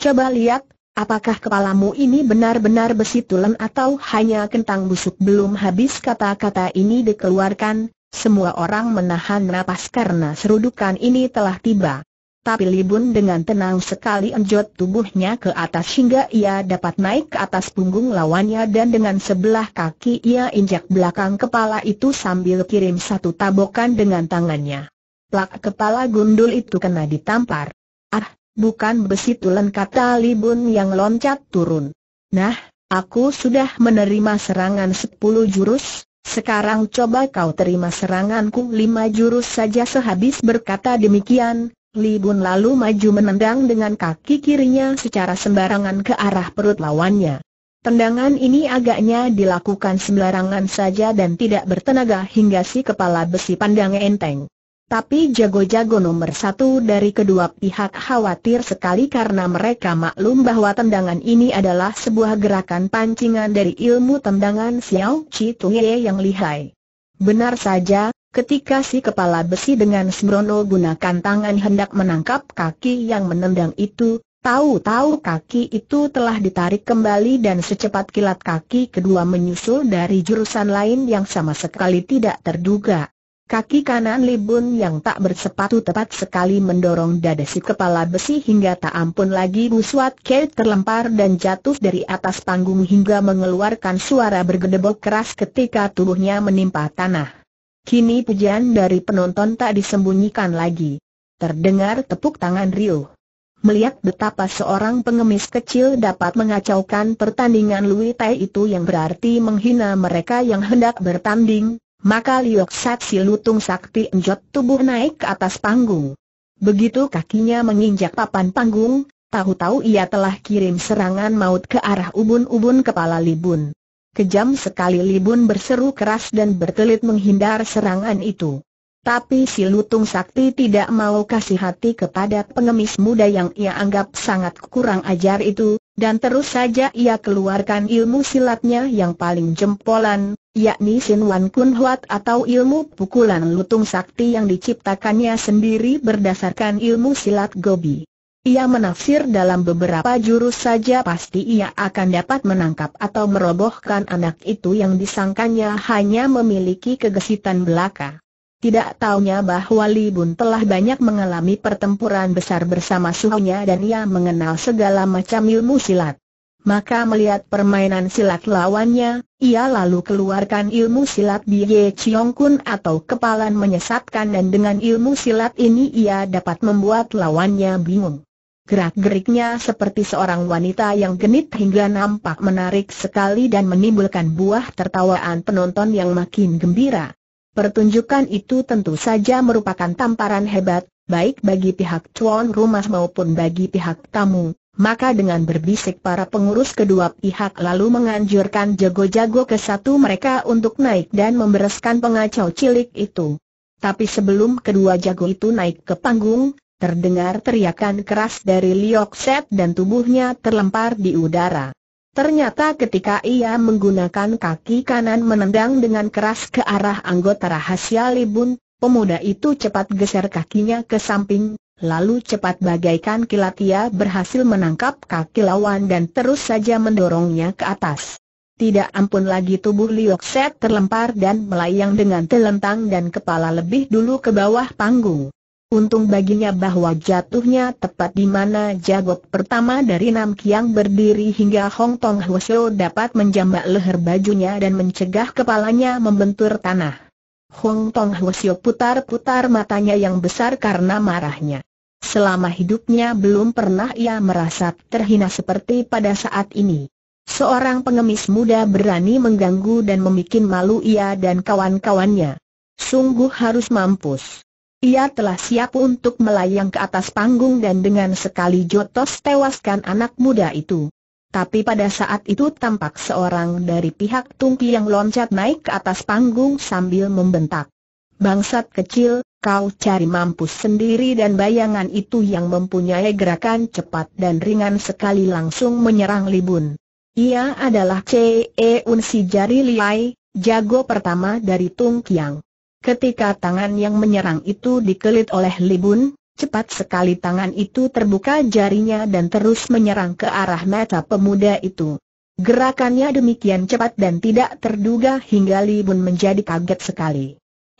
Coba lihat, apakah kepalamu ini benar-benar besi tulen atau hanya kentang busuk belum habis kata-kata ini dikeluarkan, semua orang menahan napas karena serudukan ini telah tiba. Tapi Libun dengan tenang sekali enjot tubuhnya ke atas hingga ia dapat naik ke atas punggung lawannya dan dengan sebelah kaki ia injak belakang kepala itu sambil kirim satu tabokan dengan tangannya. Plak kepala gundul itu kena ditampar. Ah, bukan besi tulen kata Libun yang loncat turun. Nah, aku sudah menerima serangan sepuluh jurus, sekarang coba kau terima seranganku lima jurus saja sehabis berkata demikian, Libun lalu maju menendang dengan kaki kirinya secara sembarangan ke arah perut lawannya. Tendangan ini agaknya dilakukan sembarangan saja dan tidak bertenaga hingga si kepala besi pandang enteng. Tapi jago-jago nomor satu dari kedua pihak khawatir sekali karena mereka maklum bahwa tendangan ini adalah sebuah gerakan pancingan dari ilmu tendangan Xiao Chi Tuye yang lihai. Benar saja, ketika si kepala besi dengan sembrono gunakan tangan hendak menangkap kaki yang menendang itu, tahu-tahu kaki itu telah ditarik kembali dan secepat kilat kaki kedua menyusul dari jurusan lain yang sama sekali tidak terduga. Kaki kanan Libun yang tak bersepatu tepat sekali mendorong dada si kepala besi hingga tak ampun lagi Buswat Kate terlempar dan jatuh dari atas panggung hingga mengeluarkan suara bergedebok keras ketika tubuhnya menimpa tanah. Kini pujian dari penonton tak disembunyikan lagi. Terdengar tepuk tangan Rio. Melihat betapa seorang pengemis kecil dapat mengacaukan pertandingan Lui Tai itu yang berarti menghina mereka yang hendak bertanding, maka Liok si lutung sakti enjot tubuh naik ke atas panggung. Begitu kakinya menginjak papan panggung, tahu-tahu ia telah kirim serangan maut ke arah ubun-ubun kepala Libun. Kejam sekali Libun berseru keras dan bertelit menghindar serangan itu. Tapi si Lutung Sakti tidak mau kasih hati kepada pengemis muda yang ia anggap sangat kurang ajar itu, dan terus saja ia keluarkan ilmu silatnya yang paling jempolan, yakni Sin Wan Kun Huat atau ilmu pukulan lutung sakti yang diciptakannya sendiri berdasarkan ilmu silat Gobi. Ia menafsir dalam beberapa jurus saja pasti ia akan dapat menangkap atau merobohkan anak itu yang disangkanya hanya memiliki kegesitan belaka. Tidak taunya bahwa Li Bun telah banyak mengalami pertempuran besar bersama suhunya dan ia mengenal segala macam ilmu silat. Maka melihat permainan silat lawannya, ia lalu keluarkan ilmu silat Ye Chiong Kun atau kepalan menyesatkan dan dengan ilmu silat ini ia dapat membuat lawannya bingung. Gerak-geriknya seperti seorang wanita yang genit hingga nampak menarik sekali dan menimbulkan buah tertawaan penonton yang makin gembira. Pertunjukan itu tentu saja merupakan tamparan hebat, baik bagi pihak tuan rumah maupun bagi pihak tamu, maka dengan berbisik para pengurus kedua pihak lalu menganjurkan jago-jago ke satu mereka untuk naik dan membereskan pengacau cilik itu. Tapi sebelum kedua jago itu naik ke panggung, terdengar teriakan keras dari Liok Set dan tubuhnya terlempar di udara. Ternyata ketika ia menggunakan kaki kanan menendang dengan keras ke arah anggota rahasia Libun, pemuda itu cepat geser kakinya ke samping, lalu cepat bagaikan kilat ia berhasil menangkap kaki lawan dan terus saja mendorongnya ke atas. Tidak ampun lagi tubuh Liokset terlempar dan melayang dengan telentang dan kepala lebih dulu ke bawah panggung. Untung baginya bahwa jatuhnya tepat di mana jago pertama dari Nam Kiang berdiri hingga Hong Tong Hwasyo dapat menjambak leher bajunya dan mencegah kepalanya membentur tanah. Hong Tong Hwasyo putar-putar matanya yang besar karena marahnya. Selama hidupnya belum pernah ia merasa terhina seperti pada saat ini. Seorang pengemis muda berani mengganggu dan membuat malu ia dan kawan-kawannya. Sungguh harus mampus. Ia telah siap untuk melayang ke atas panggung dan dengan sekali jotos tewaskan anak muda itu. Tapi pada saat itu tampak seorang dari pihak Tungki yang loncat naik ke atas panggung sambil membentak. Bangsat kecil, kau cari mampus sendiri dan bayangan itu yang mempunyai gerakan cepat dan ringan sekali langsung menyerang Libun. Ia adalah C.E. Unsi si jari liai, jago pertama dari Tungkiang. Ketika tangan yang menyerang itu dikelit oleh Libun, cepat sekali tangan itu terbuka jarinya dan terus menyerang ke arah mata pemuda itu. Gerakannya demikian cepat dan tidak terduga hingga Libun menjadi kaget sekali.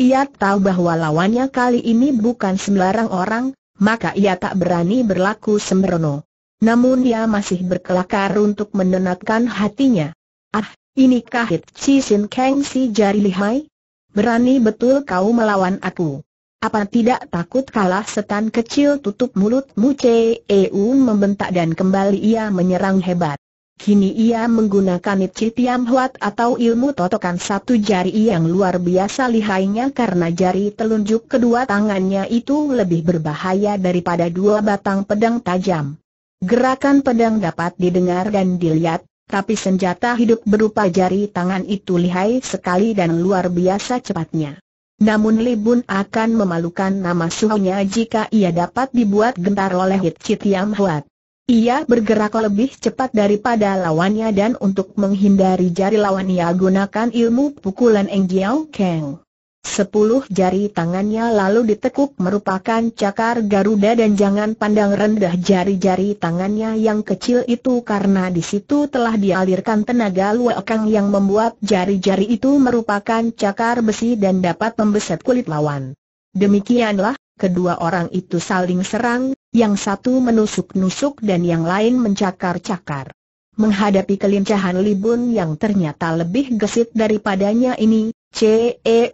Ia tahu bahwa lawannya kali ini bukan sembarang orang, maka ia tak berani berlaku sembrono. Namun ia masih berkelakar untuk menenangkan hatinya. Ah, ini kahit si Sin Kang si jari lihai? berani betul kau melawan aku. Apa tidak takut kalah setan kecil tutup mulutmu C.E.U. membentak dan kembali ia menyerang hebat. Kini ia menggunakan Itchi Tiam Huat atau ilmu totokan satu jari yang luar biasa lihainya karena jari telunjuk kedua tangannya itu lebih berbahaya daripada dua batang pedang tajam. Gerakan pedang dapat didengar dan dilihat, tapi senjata hidup berupa jari tangan itu lihai sekali dan luar biasa cepatnya. Namun Li Bun akan memalukan nama suhunya jika ia dapat dibuat gentar oleh Hit Chit Yam Huat. Ia bergerak lebih cepat daripada lawannya dan untuk menghindari jari lawannya gunakan ilmu pukulan Eng Jiao Kang. Sepuluh jari tangannya lalu ditekuk merupakan cakar Garuda dan jangan pandang rendah jari-jari tangannya yang kecil itu karena di situ telah dialirkan tenaga luakang yang membuat jari-jari itu merupakan cakar besi dan dapat membeset kulit lawan. Demikianlah, kedua orang itu saling serang, yang satu menusuk-nusuk dan yang lain mencakar-cakar. Menghadapi kelincahan Libun yang ternyata lebih gesit daripadanya ini,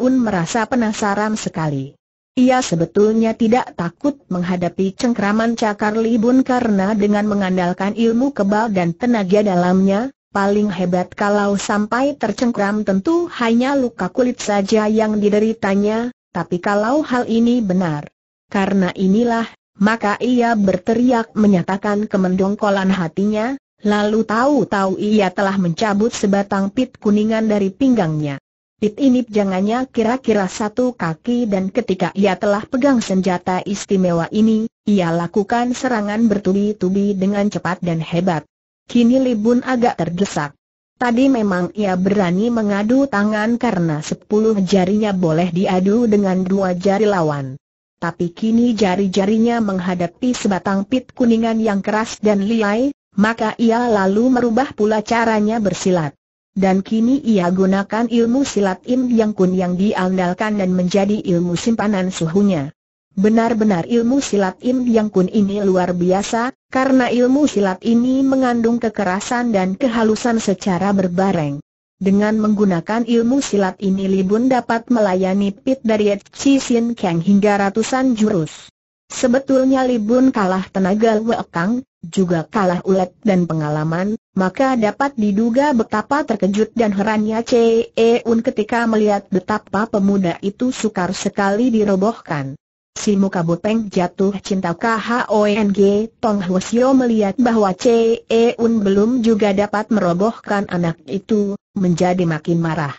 Un merasa penasaran sekali. Ia sebetulnya tidak takut menghadapi cengkraman cakar libun karena dengan mengandalkan ilmu kebal dan tenaga dalamnya, paling hebat kalau sampai tercengkram tentu hanya luka kulit saja yang dideritanya, tapi kalau hal ini benar. Karena inilah, maka ia berteriak menyatakan kemendongkolan hatinya, lalu tahu-tahu ia telah mencabut sebatang pit kuningan dari pinggangnya. Pit ini jangannya kira-kira satu kaki dan ketika ia telah pegang senjata istimewa ini, ia lakukan serangan bertubi-tubi dengan cepat dan hebat. Kini Libun agak terdesak. Tadi memang ia berani mengadu tangan karena sepuluh jarinya boleh diadu dengan dua jari lawan. Tapi kini jari-jarinya menghadapi sebatang pit kuningan yang keras dan liai, maka ia lalu merubah pula caranya bersilat dan kini ia gunakan ilmu silat Im Yang Kun yang diandalkan dan menjadi ilmu simpanan suhunya. Benar-benar ilmu silat Im Yang Kun ini luar biasa, karena ilmu silat ini mengandung kekerasan dan kehalusan secara berbareng. Dengan menggunakan ilmu silat ini Libun dapat melayani pit dari Chi Sin Kang hingga ratusan jurus. Sebetulnya Libun kalah tenaga Wekang, juga kalah ulet dan pengalaman, maka dapat diduga betapa terkejut dan herannya Ceun ketika melihat betapa pemuda itu sukar sekali dirobohkan. Si muka bopeng jatuh cinta KHONG Tong Hwasyo melihat bahwa Ceun belum juga dapat merobohkan anak itu, menjadi makin marah.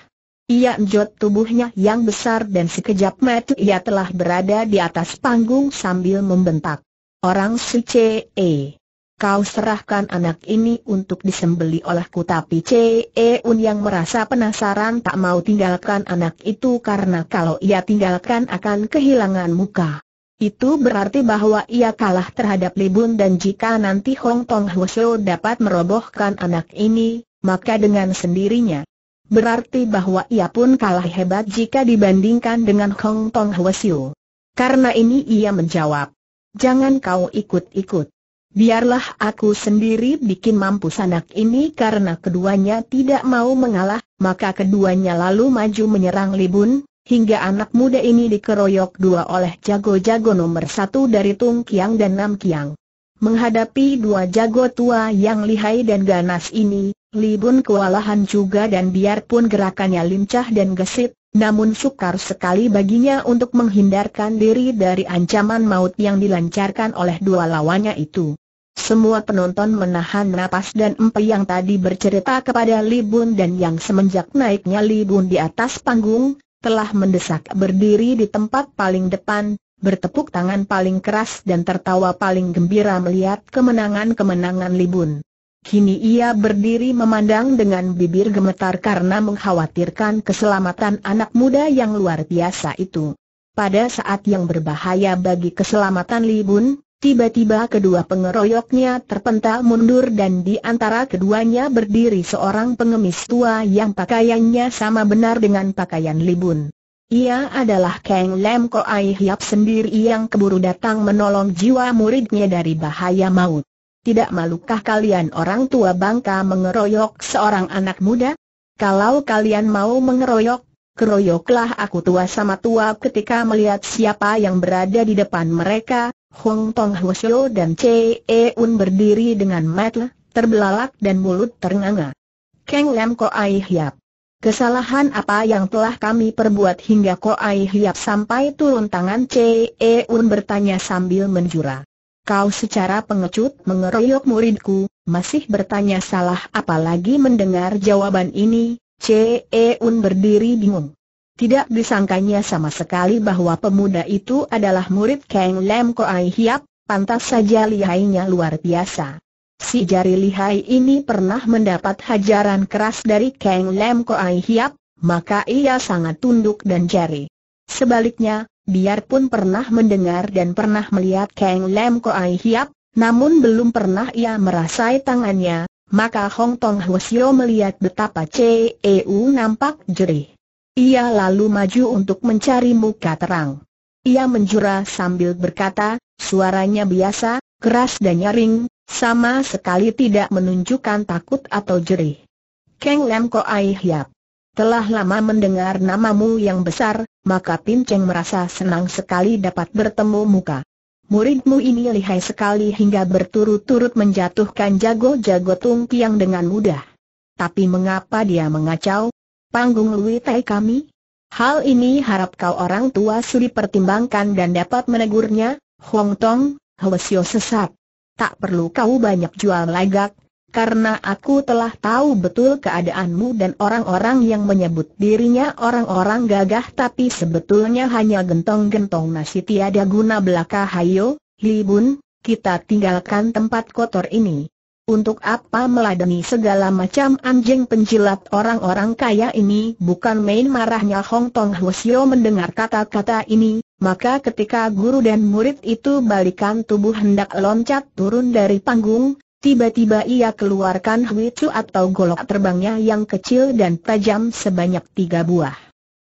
Ia enjot tubuhnya yang besar dan sekejap mati ia telah berada di atas panggung sambil membentak. Orang si CE kau serahkan anak ini untuk disembeli olehku tapi Un yang merasa penasaran tak mau tinggalkan anak itu karena kalau ia tinggalkan akan kehilangan muka. Itu berarti bahwa ia kalah terhadap Libun dan jika nanti Hong Tong Hwaseo dapat merobohkan anak ini, maka dengan sendirinya. Berarti bahwa ia pun kalah hebat jika dibandingkan dengan Hong Tong Hwaseo. Karena ini ia menjawab, jangan kau ikut-ikut. Biarlah aku sendiri bikin mampu anak ini karena keduanya tidak mau mengalah, maka keduanya lalu maju menyerang Libun, hingga anak muda ini dikeroyok dua oleh jago-jago nomor satu dari Tung Kiang dan Nam Kiang. Menghadapi dua jago tua yang lihai dan ganas ini, libun kewalahan juga dan biarpun gerakannya lincah dan gesit, namun sukar sekali baginya untuk menghindarkan diri dari ancaman maut yang dilancarkan oleh dua lawannya itu. Semua penonton menahan napas dan empe yang tadi bercerita kepada libun dan yang semenjak naiknya libun di atas panggung, telah mendesak berdiri di tempat paling depan, bertepuk tangan paling keras dan tertawa paling gembira melihat kemenangan-kemenangan libun. Kini ia berdiri memandang dengan bibir gemetar karena mengkhawatirkan keselamatan anak muda yang luar biasa itu. Pada saat yang berbahaya bagi keselamatan Libun, tiba-tiba kedua pengeroyoknya terpental mundur dan di antara keduanya berdiri seorang pengemis tua yang pakaiannya sama benar dengan pakaian Libun. Ia adalah Kang Lam Koai Hiap sendiri yang keburu datang menolong jiwa muridnya dari bahaya maut. Tidak malukah kalian orang tua bangka mengeroyok seorang anak muda? Kalau kalian mau mengeroyok, keroyoklah aku tua sama tua ketika melihat siapa yang berada di depan mereka. Hong Tong Hwasyo dan Che Un berdiri dengan metel, terbelalak dan mulut ternganga. Keng Lam Ko Ai Hiap. Kesalahan apa yang telah kami perbuat hingga Ko Ai Hiap sampai turun tangan Che Un bertanya sambil menjura. Kau secara pengecut mengeroyok muridku, masih bertanya salah apalagi mendengar jawaban ini, e. Un berdiri bingung. Tidak disangkanya sama sekali bahwa pemuda itu adalah murid Kang Lam Koai Hiap, pantas saja lihainya luar biasa. Si jari lihai ini pernah mendapat hajaran keras dari Kang Lam Koai Hiap, maka ia sangat tunduk dan jari. Sebaliknya, biarpun pernah mendengar dan pernah melihat Kang Lam Koai Hiap, namun belum pernah ia merasai tangannya, maka Hong Tong Hwasyo melihat betapa Ceu nampak jerih. Ia lalu maju untuk mencari muka terang. Ia menjura sambil berkata, suaranya biasa, keras dan nyaring, sama sekali tidak menunjukkan takut atau jerih. Kang Lam Koai Hiap. Telah lama mendengar namamu yang besar, maka Cheng merasa senang sekali dapat bertemu muka. Muridmu ini lihai sekali hingga berturut-turut menjatuhkan jago-jago tungkiang dengan mudah. Tapi mengapa dia mengacau? Panggung Lui Tai kami? Hal ini harap kau orang tua suri pertimbangkan dan dapat menegurnya, Hong Tong, Hwesio sesat. Tak perlu kau banyak jual lagak, karena aku telah tahu betul keadaanmu dan orang-orang yang menyebut dirinya orang-orang gagah tapi sebetulnya hanya gentong-gentong nasi tiada guna belaka hayo, Libun, kita tinggalkan tempat kotor ini. Untuk apa meladeni segala macam anjing penjilat orang-orang kaya ini? Bukan main marahnya Hong Tong Hwasyo mendengar kata-kata ini, maka ketika guru dan murid itu balikan tubuh hendak loncat turun dari panggung, Tiba-tiba ia keluarkan huicu atau golok terbangnya yang kecil dan tajam sebanyak tiga buah.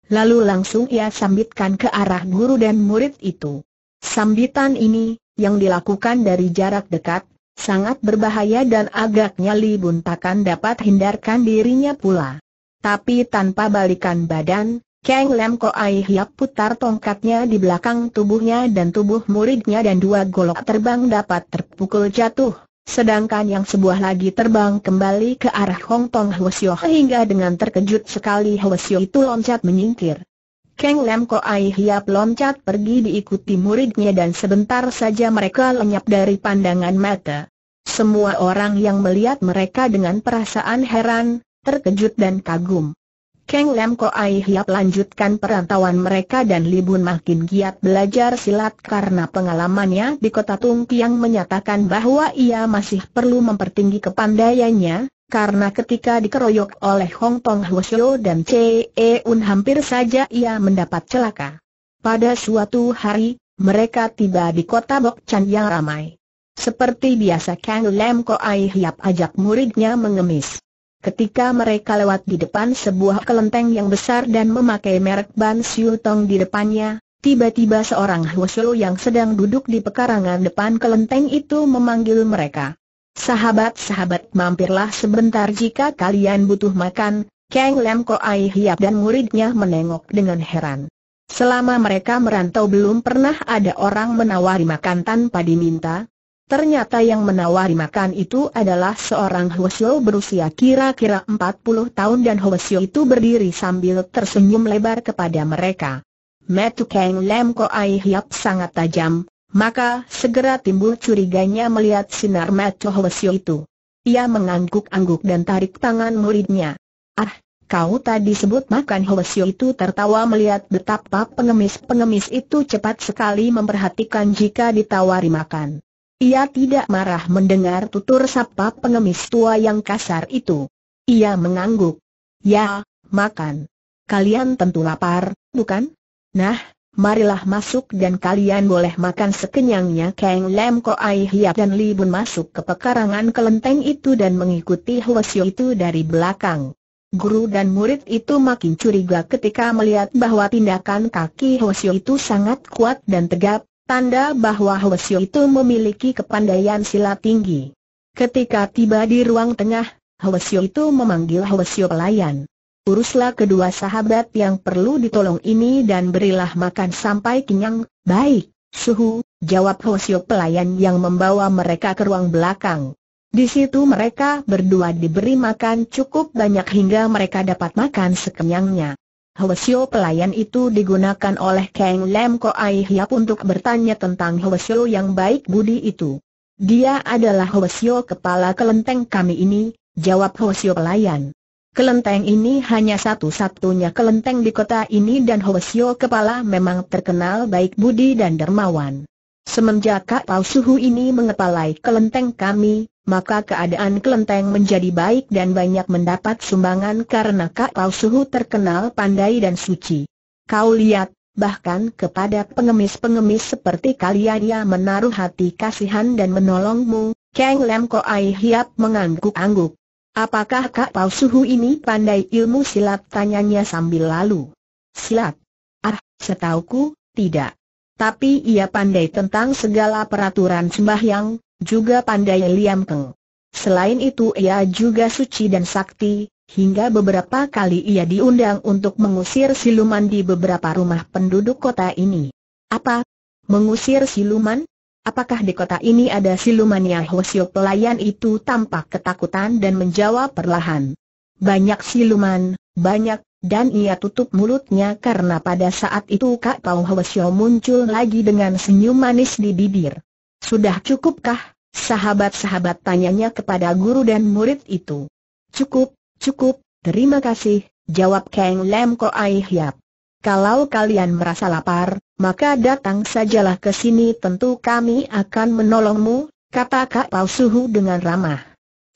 Lalu langsung ia sambitkan ke arah guru dan murid itu. Sambitan ini, yang dilakukan dari jarak dekat, sangat berbahaya dan agaknya Li Bun takkan dapat hindarkan dirinya pula. Tapi tanpa balikan badan, Kang Lam Koai Hiap putar tongkatnya di belakang tubuhnya dan tubuh muridnya dan dua golok terbang dapat terpukul jatuh. Sedangkan yang sebuah lagi terbang kembali ke arah Hong Tong Hwasyo hingga dengan terkejut sekali Hwasyo itu loncat menyingkir. Keng Lam Ai Hiap loncat pergi diikuti muridnya dan sebentar saja mereka lenyap dari pandangan mata. Semua orang yang melihat mereka dengan perasaan heran, terkejut dan kagum. Kang Lam Ai Hiap lanjutkan perantauan mereka dan Libun makin giat belajar silat karena pengalamannya di kota Tung Kiang menyatakan bahwa ia masih perlu mempertinggi kepandaiannya, karena ketika dikeroyok oleh Hong Tong Hwasyo dan Che Eun hampir saja ia mendapat celaka. Pada suatu hari, mereka tiba di kota Bok Chan yang ramai. Seperti biasa Kang Lam Ai Hiap ajak muridnya mengemis. Ketika mereka lewat di depan sebuah kelenteng yang besar dan memakai merek Ban Siu Tong di depannya, tiba-tiba seorang Huoshu yang sedang duduk di pekarangan depan kelenteng itu memanggil mereka. Sahabat-sahabat mampirlah sebentar jika kalian butuh makan, Kang Lam Ko Ai Hiap dan muridnya menengok dengan heran. Selama mereka merantau belum pernah ada orang menawari makan tanpa diminta, Ternyata yang menawari makan itu adalah seorang Hwasyo berusia kira-kira 40 tahun dan Hwasyo itu berdiri sambil tersenyum lebar kepada mereka. Metu Kang Lam Ko Ai Hiap sangat tajam, maka segera timbul curiganya melihat sinar Metu Hwasyo itu. Ia mengangguk-angguk dan tarik tangan muridnya. Ah, kau tadi sebut makan Hwasyo itu tertawa melihat betapa pengemis-pengemis itu cepat sekali memperhatikan jika ditawari makan. Ia tidak marah mendengar tutur sapa pengemis tua yang kasar itu. Ia mengangguk. Ya, makan. Kalian tentu lapar, bukan? Nah, marilah masuk dan kalian boleh makan sekenyangnya. Kang Lam Ai Hiap dan Li Bun masuk ke pekarangan kelenteng itu dan mengikuti Hwasyo itu dari belakang. Guru dan murid itu makin curiga ketika melihat bahwa tindakan kaki Hwasyo itu sangat kuat dan tegap, Tanda bahwa Hwasyo itu memiliki kepandaian silat tinggi. Ketika tiba di ruang tengah, Hwasyo itu memanggil Hwasyo pelayan. Uruslah kedua sahabat yang perlu ditolong ini dan berilah makan sampai kenyang, baik, suhu, jawab Hwasyo pelayan yang membawa mereka ke ruang belakang. Di situ mereka berdua diberi makan cukup banyak hingga mereka dapat makan sekenyangnya. Hwesyo pelayan itu digunakan oleh Kang Lam Ko Koai Hiap untuk bertanya tentang Hwesyo yang baik budi itu. Dia adalah Hwesyo kepala kelenteng kami ini, jawab Hwesyo pelayan. Kelenteng ini hanya satu-satunya kelenteng di kota ini dan Hwesyo kepala memang terkenal baik budi dan dermawan. Semenjak Kak Pau Suhu ini mengepalai kelenteng kami, maka keadaan kelenteng menjadi baik dan banyak mendapat sumbangan karena Kak Pau Suhu terkenal pandai dan suci. Kau lihat, bahkan kepada pengemis-pengemis seperti kalian ia menaruh hati kasihan dan menolongmu, Kang Ko Ai Hiap mengangguk-angguk. Apakah Kak Pau Suhu ini pandai ilmu silat tanyanya sambil lalu? Silat? Ah, setauku, tidak. Tapi ia pandai tentang segala peraturan sembahyang, juga pandai Liam keng. Selain itu ia juga suci dan sakti, hingga beberapa kali ia diundang untuk mengusir siluman di beberapa rumah penduduk kota ini. Apa? Mengusir siluman? Apakah di kota ini ada siluman yang Hosio pelayan itu tampak ketakutan dan menjawab perlahan. Banyak siluman, banyak, dan ia tutup mulutnya karena pada saat itu Kak Pau Hwasyo muncul lagi dengan senyum manis di bibir. Sudah cukupkah, sahabat-sahabat tanyanya kepada guru dan murid itu? Cukup, cukup, terima kasih, jawab Kang Lam Ai Hiap. Kalau kalian merasa lapar, maka datang sajalah ke sini tentu kami akan menolongmu, kata Kak Pau Suhu dengan ramah.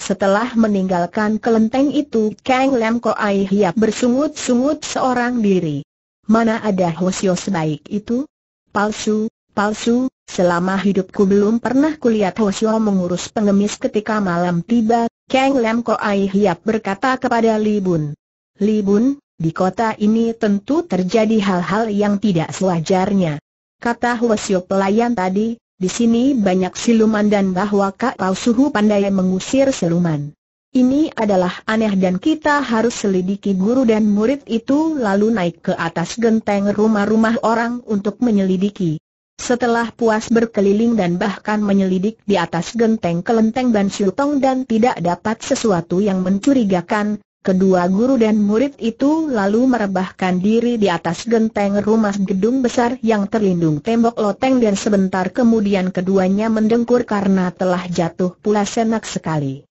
Setelah meninggalkan kelenteng itu Kang Lam Ai Hiap bersungut-sungut seorang diri. Mana ada Hosio sebaik itu? Palsu, Palsu, selama hidupku belum pernah kulihat Siu mengurus pengemis ketika malam tiba, Kang Lam Koai Hiap berkata kepada Li Bun. Li Bun, di kota ini tentu terjadi hal-hal yang tidak sewajarnya. Kata Siu pelayan tadi, di sini banyak siluman dan bahwa Kak Pau Suhu pandai mengusir siluman. Ini adalah aneh dan kita harus selidiki guru dan murid itu lalu naik ke atas genteng rumah-rumah orang untuk menyelidiki. Setelah puas berkeliling dan bahkan menyelidik di atas genteng kelenteng Ban Tong dan tidak dapat sesuatu yang mencurigakan, kedua guru dan murid itu lalu merebahkan diri di atas genteng rumah gedung besar yang terlindung tembok loteng dan sebentar kemudian keduanya mendengkur karena telah jatuh pula senak sekali.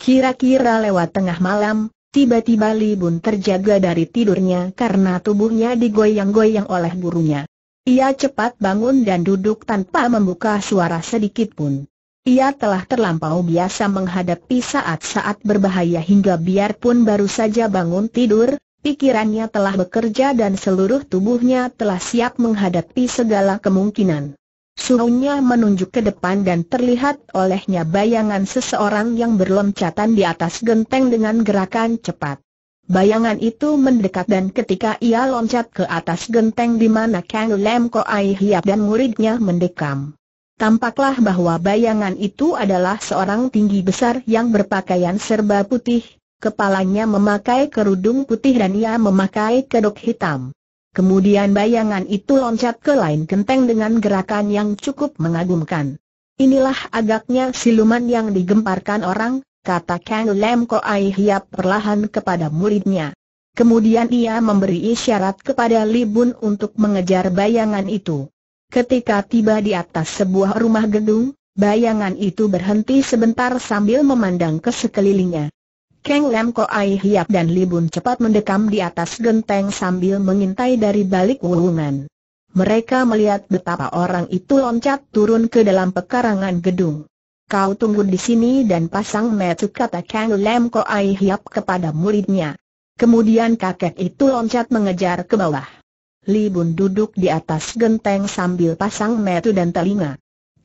Kira-kira lewat tengah malam, tiba-tiba Li Bun terjaga dari tidurnya karena tubuhnya digoyang-goyang oleh gurunya. Ia cepat bangun dan duduk tanpa membuka suara sedikit pun. Ia telah terlampau biasa menghadapi saat-saat berbahaya hingga biarpun baru saja bangun tidur, pikirannya telah bekerja dan seluruh tubuhnya telah siap menghadapi segala kemungkinan. Suhunya menunjuk ke depan dan terlihat olehnya bayangan seseorang yang berloncatan di atas genteng dengan gerakan cepat. Bayangan itu mendekat dan ketika ia loncat ke atas genteng di mana Kang Lam Ai Hiap dan muridnya mendekam. Tampaklah bahwa bayangan itu adalah seorang tinggi besar yang berpakaian serba putih, kepalanya memakai kerudung putih dan ia memakai kedok hitam. Kemudian bayangan itu loncat ke lain genteng dengan gerakan yang cukup mengagumkan. Inilah agaknya siluman yang digemparkan orang, kata Kang Lam Hiap perlahan kepada muridnya. Kemudian ia memberi isyarat kepada Libun untuk mengejar bayangan itu. Ketika tiba di atas sebuah rumah gedung, bayangan itu berhenti sebentar sambil memandang ke sekelilingnya. Kang Lam Ai Hiap dan Libun cepat mendekam di atas genteng sambil mengintai dari balik wuhungan. Mereka melihat betapa orang itu loncat turun ke dalam pekarangan gedung. Kau tunggu di sini dan pasang metu kata Kang Lam Ai Hiap kepada muridnya. Kemudian kakek itu loncat mengejar ke bawah. Li Bun duduk di atas genteng sambil pasang metu dan telinga.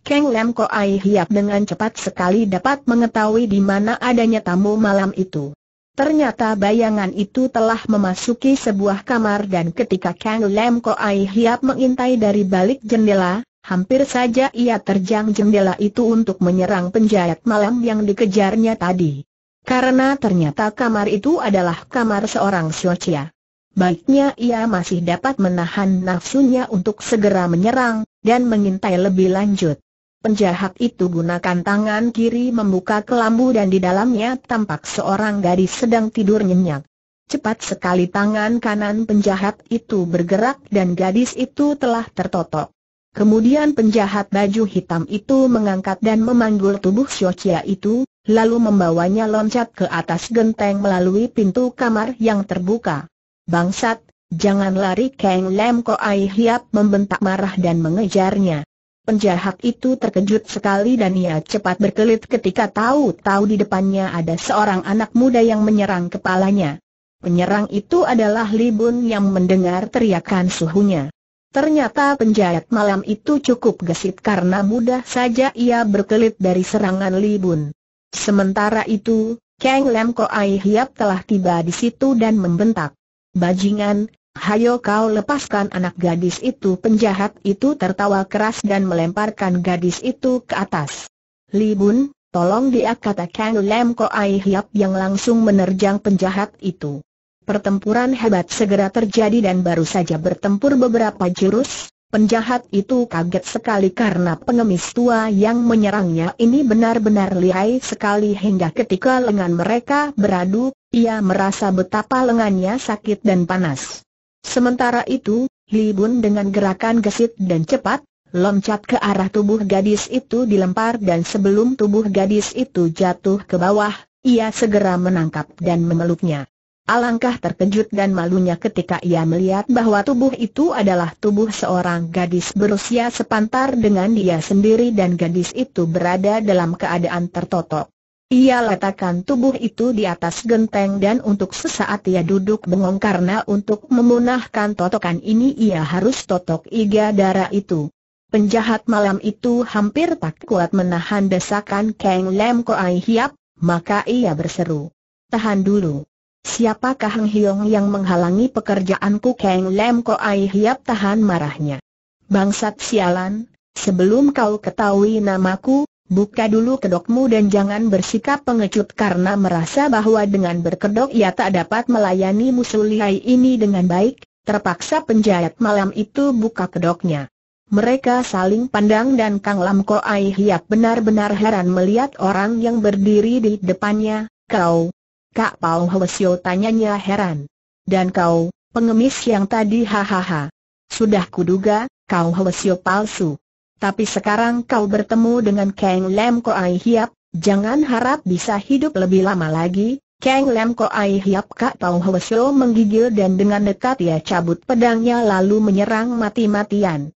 Kang Lam Ai Hiap dengan cepat sekali dapat mengetahui di mana adanya tamu malam itu. Ternyata bayangan itu telah memasuki sebuah kamar dan ketika Kang Lam Ai Hiap mengintai dari balik jendela, Hampir saja ia terjang jendela itu untuk menyerang penjahat malam yang dikejarnya tadi. Karena ternyata kamar itu adalah kamar seorang Siocia. Baiknya ia masih dapat menahan nafsunya untuk segera menyerang, dan mengintai lebih lanjut. Penjahat itu gunakan tangan kiri membuka kelambu dan di dalamnya tampak seorang gadis sedang tidur nyenyak. Cepat sekali tangan kanan penjahat itu bergerak dan gadis itu telah tertotok. Kemudian penjahat baju hitam itu mengangkat dan memanggul tubuh Xiaochia itu, lalu membawanya loncat ke atas genteng melalui pintu kamar yang terbuka. Bangsat, jangan lari Kang Lam Ai Hiap membentak marah dan mengejarnya. Penjahat itu terkejut sekali dan ia cepat berkelit ketika tahu-tahu di depannya ada seorang anak muda yang menyerang kepalanya. Penyerang itu adalah Libun yang mendengar teriakan suhunya. Ternyata penjahat malam itu cukup gesit karena mudah saja ia berkelit dari serangan Li Bun. Sementara itu, Kang Lam Ai Hiap telah tiba di situ dan membentak. Bajingan, hayo kau lepaskan anak gadis itu penjahat itu tertawa keras dan melemparkan gadis itu ke atas. Li Bun, tolong dia kata Kang Lam Ai Hiap yang langsung menerjang penjahat itu. Pertempuran hebat segera terjadi dan baru saja bertempur beberapa jurus, penjahat itu kaget sekali karena pengemis tua yang menyerangnya ini benar-benar lihai sekali hingga ketika lengan mereka beradu, ia merasa betapa lengannya sakit dan panas. Sementara itu, Li Bun dengan gerakan gesit dan cepat, loncat ke arah tubuh gadis itu dilempar dan sebelum tubuh gadis itu jatuh ke bawah, ia segera menangkap dan memeluknya. Alangkah terkejut dan malunya ketika ia melihat bahwa tubuh itu adalah tubuh seorang gadis berusia sepantar dengan dia sendiri dan gadis itu berada dalam keadaan tertotok. Ia letakkan tubuh itu di atas genteng dan untuk sesaat ia duduk bengong karena untuk memunahkan totokan ini ia harus totok iga darah itu. Penjahat malam itu hampir tak kuat menahan desakan Kang Lem Koai Hiap, maka ia berseru. Tahan dulu. Siapakah Heng Hiong yang menghalangi pekerjaanku Kang Lam Ai Hiap tahan marahnya. Bangsat sialan, sebelum kau ketahui namaku, buka dulu kedokmu dan jangan bersikap pengecut karena merasa bahwa dengan berkedok ia tak dapat melayani musuh lihai ini dengan baik, terpaksa penjahat malam itu buka kedoknya. Mereka saling pandang dan Kang Lam Ko Ai Hiap benar-benar heran melihat orang yang berdiri di depannya, kau, Kak Pao Hwesio tanyanya heran. Dan kau, pengemis yang tadi hahaha. Sudah kuduga, kau Hwesio palsu. Tapi sekarang kau bertemu dengan Kang Lam Ai Hiap, jangan harap bisa hidup lebih lama lagi. Kang Lam Ai Hiap Kak Pao Hwesio menggigil dan dengan dekat ia cabut pedangnya lalu menyerang mati-matian.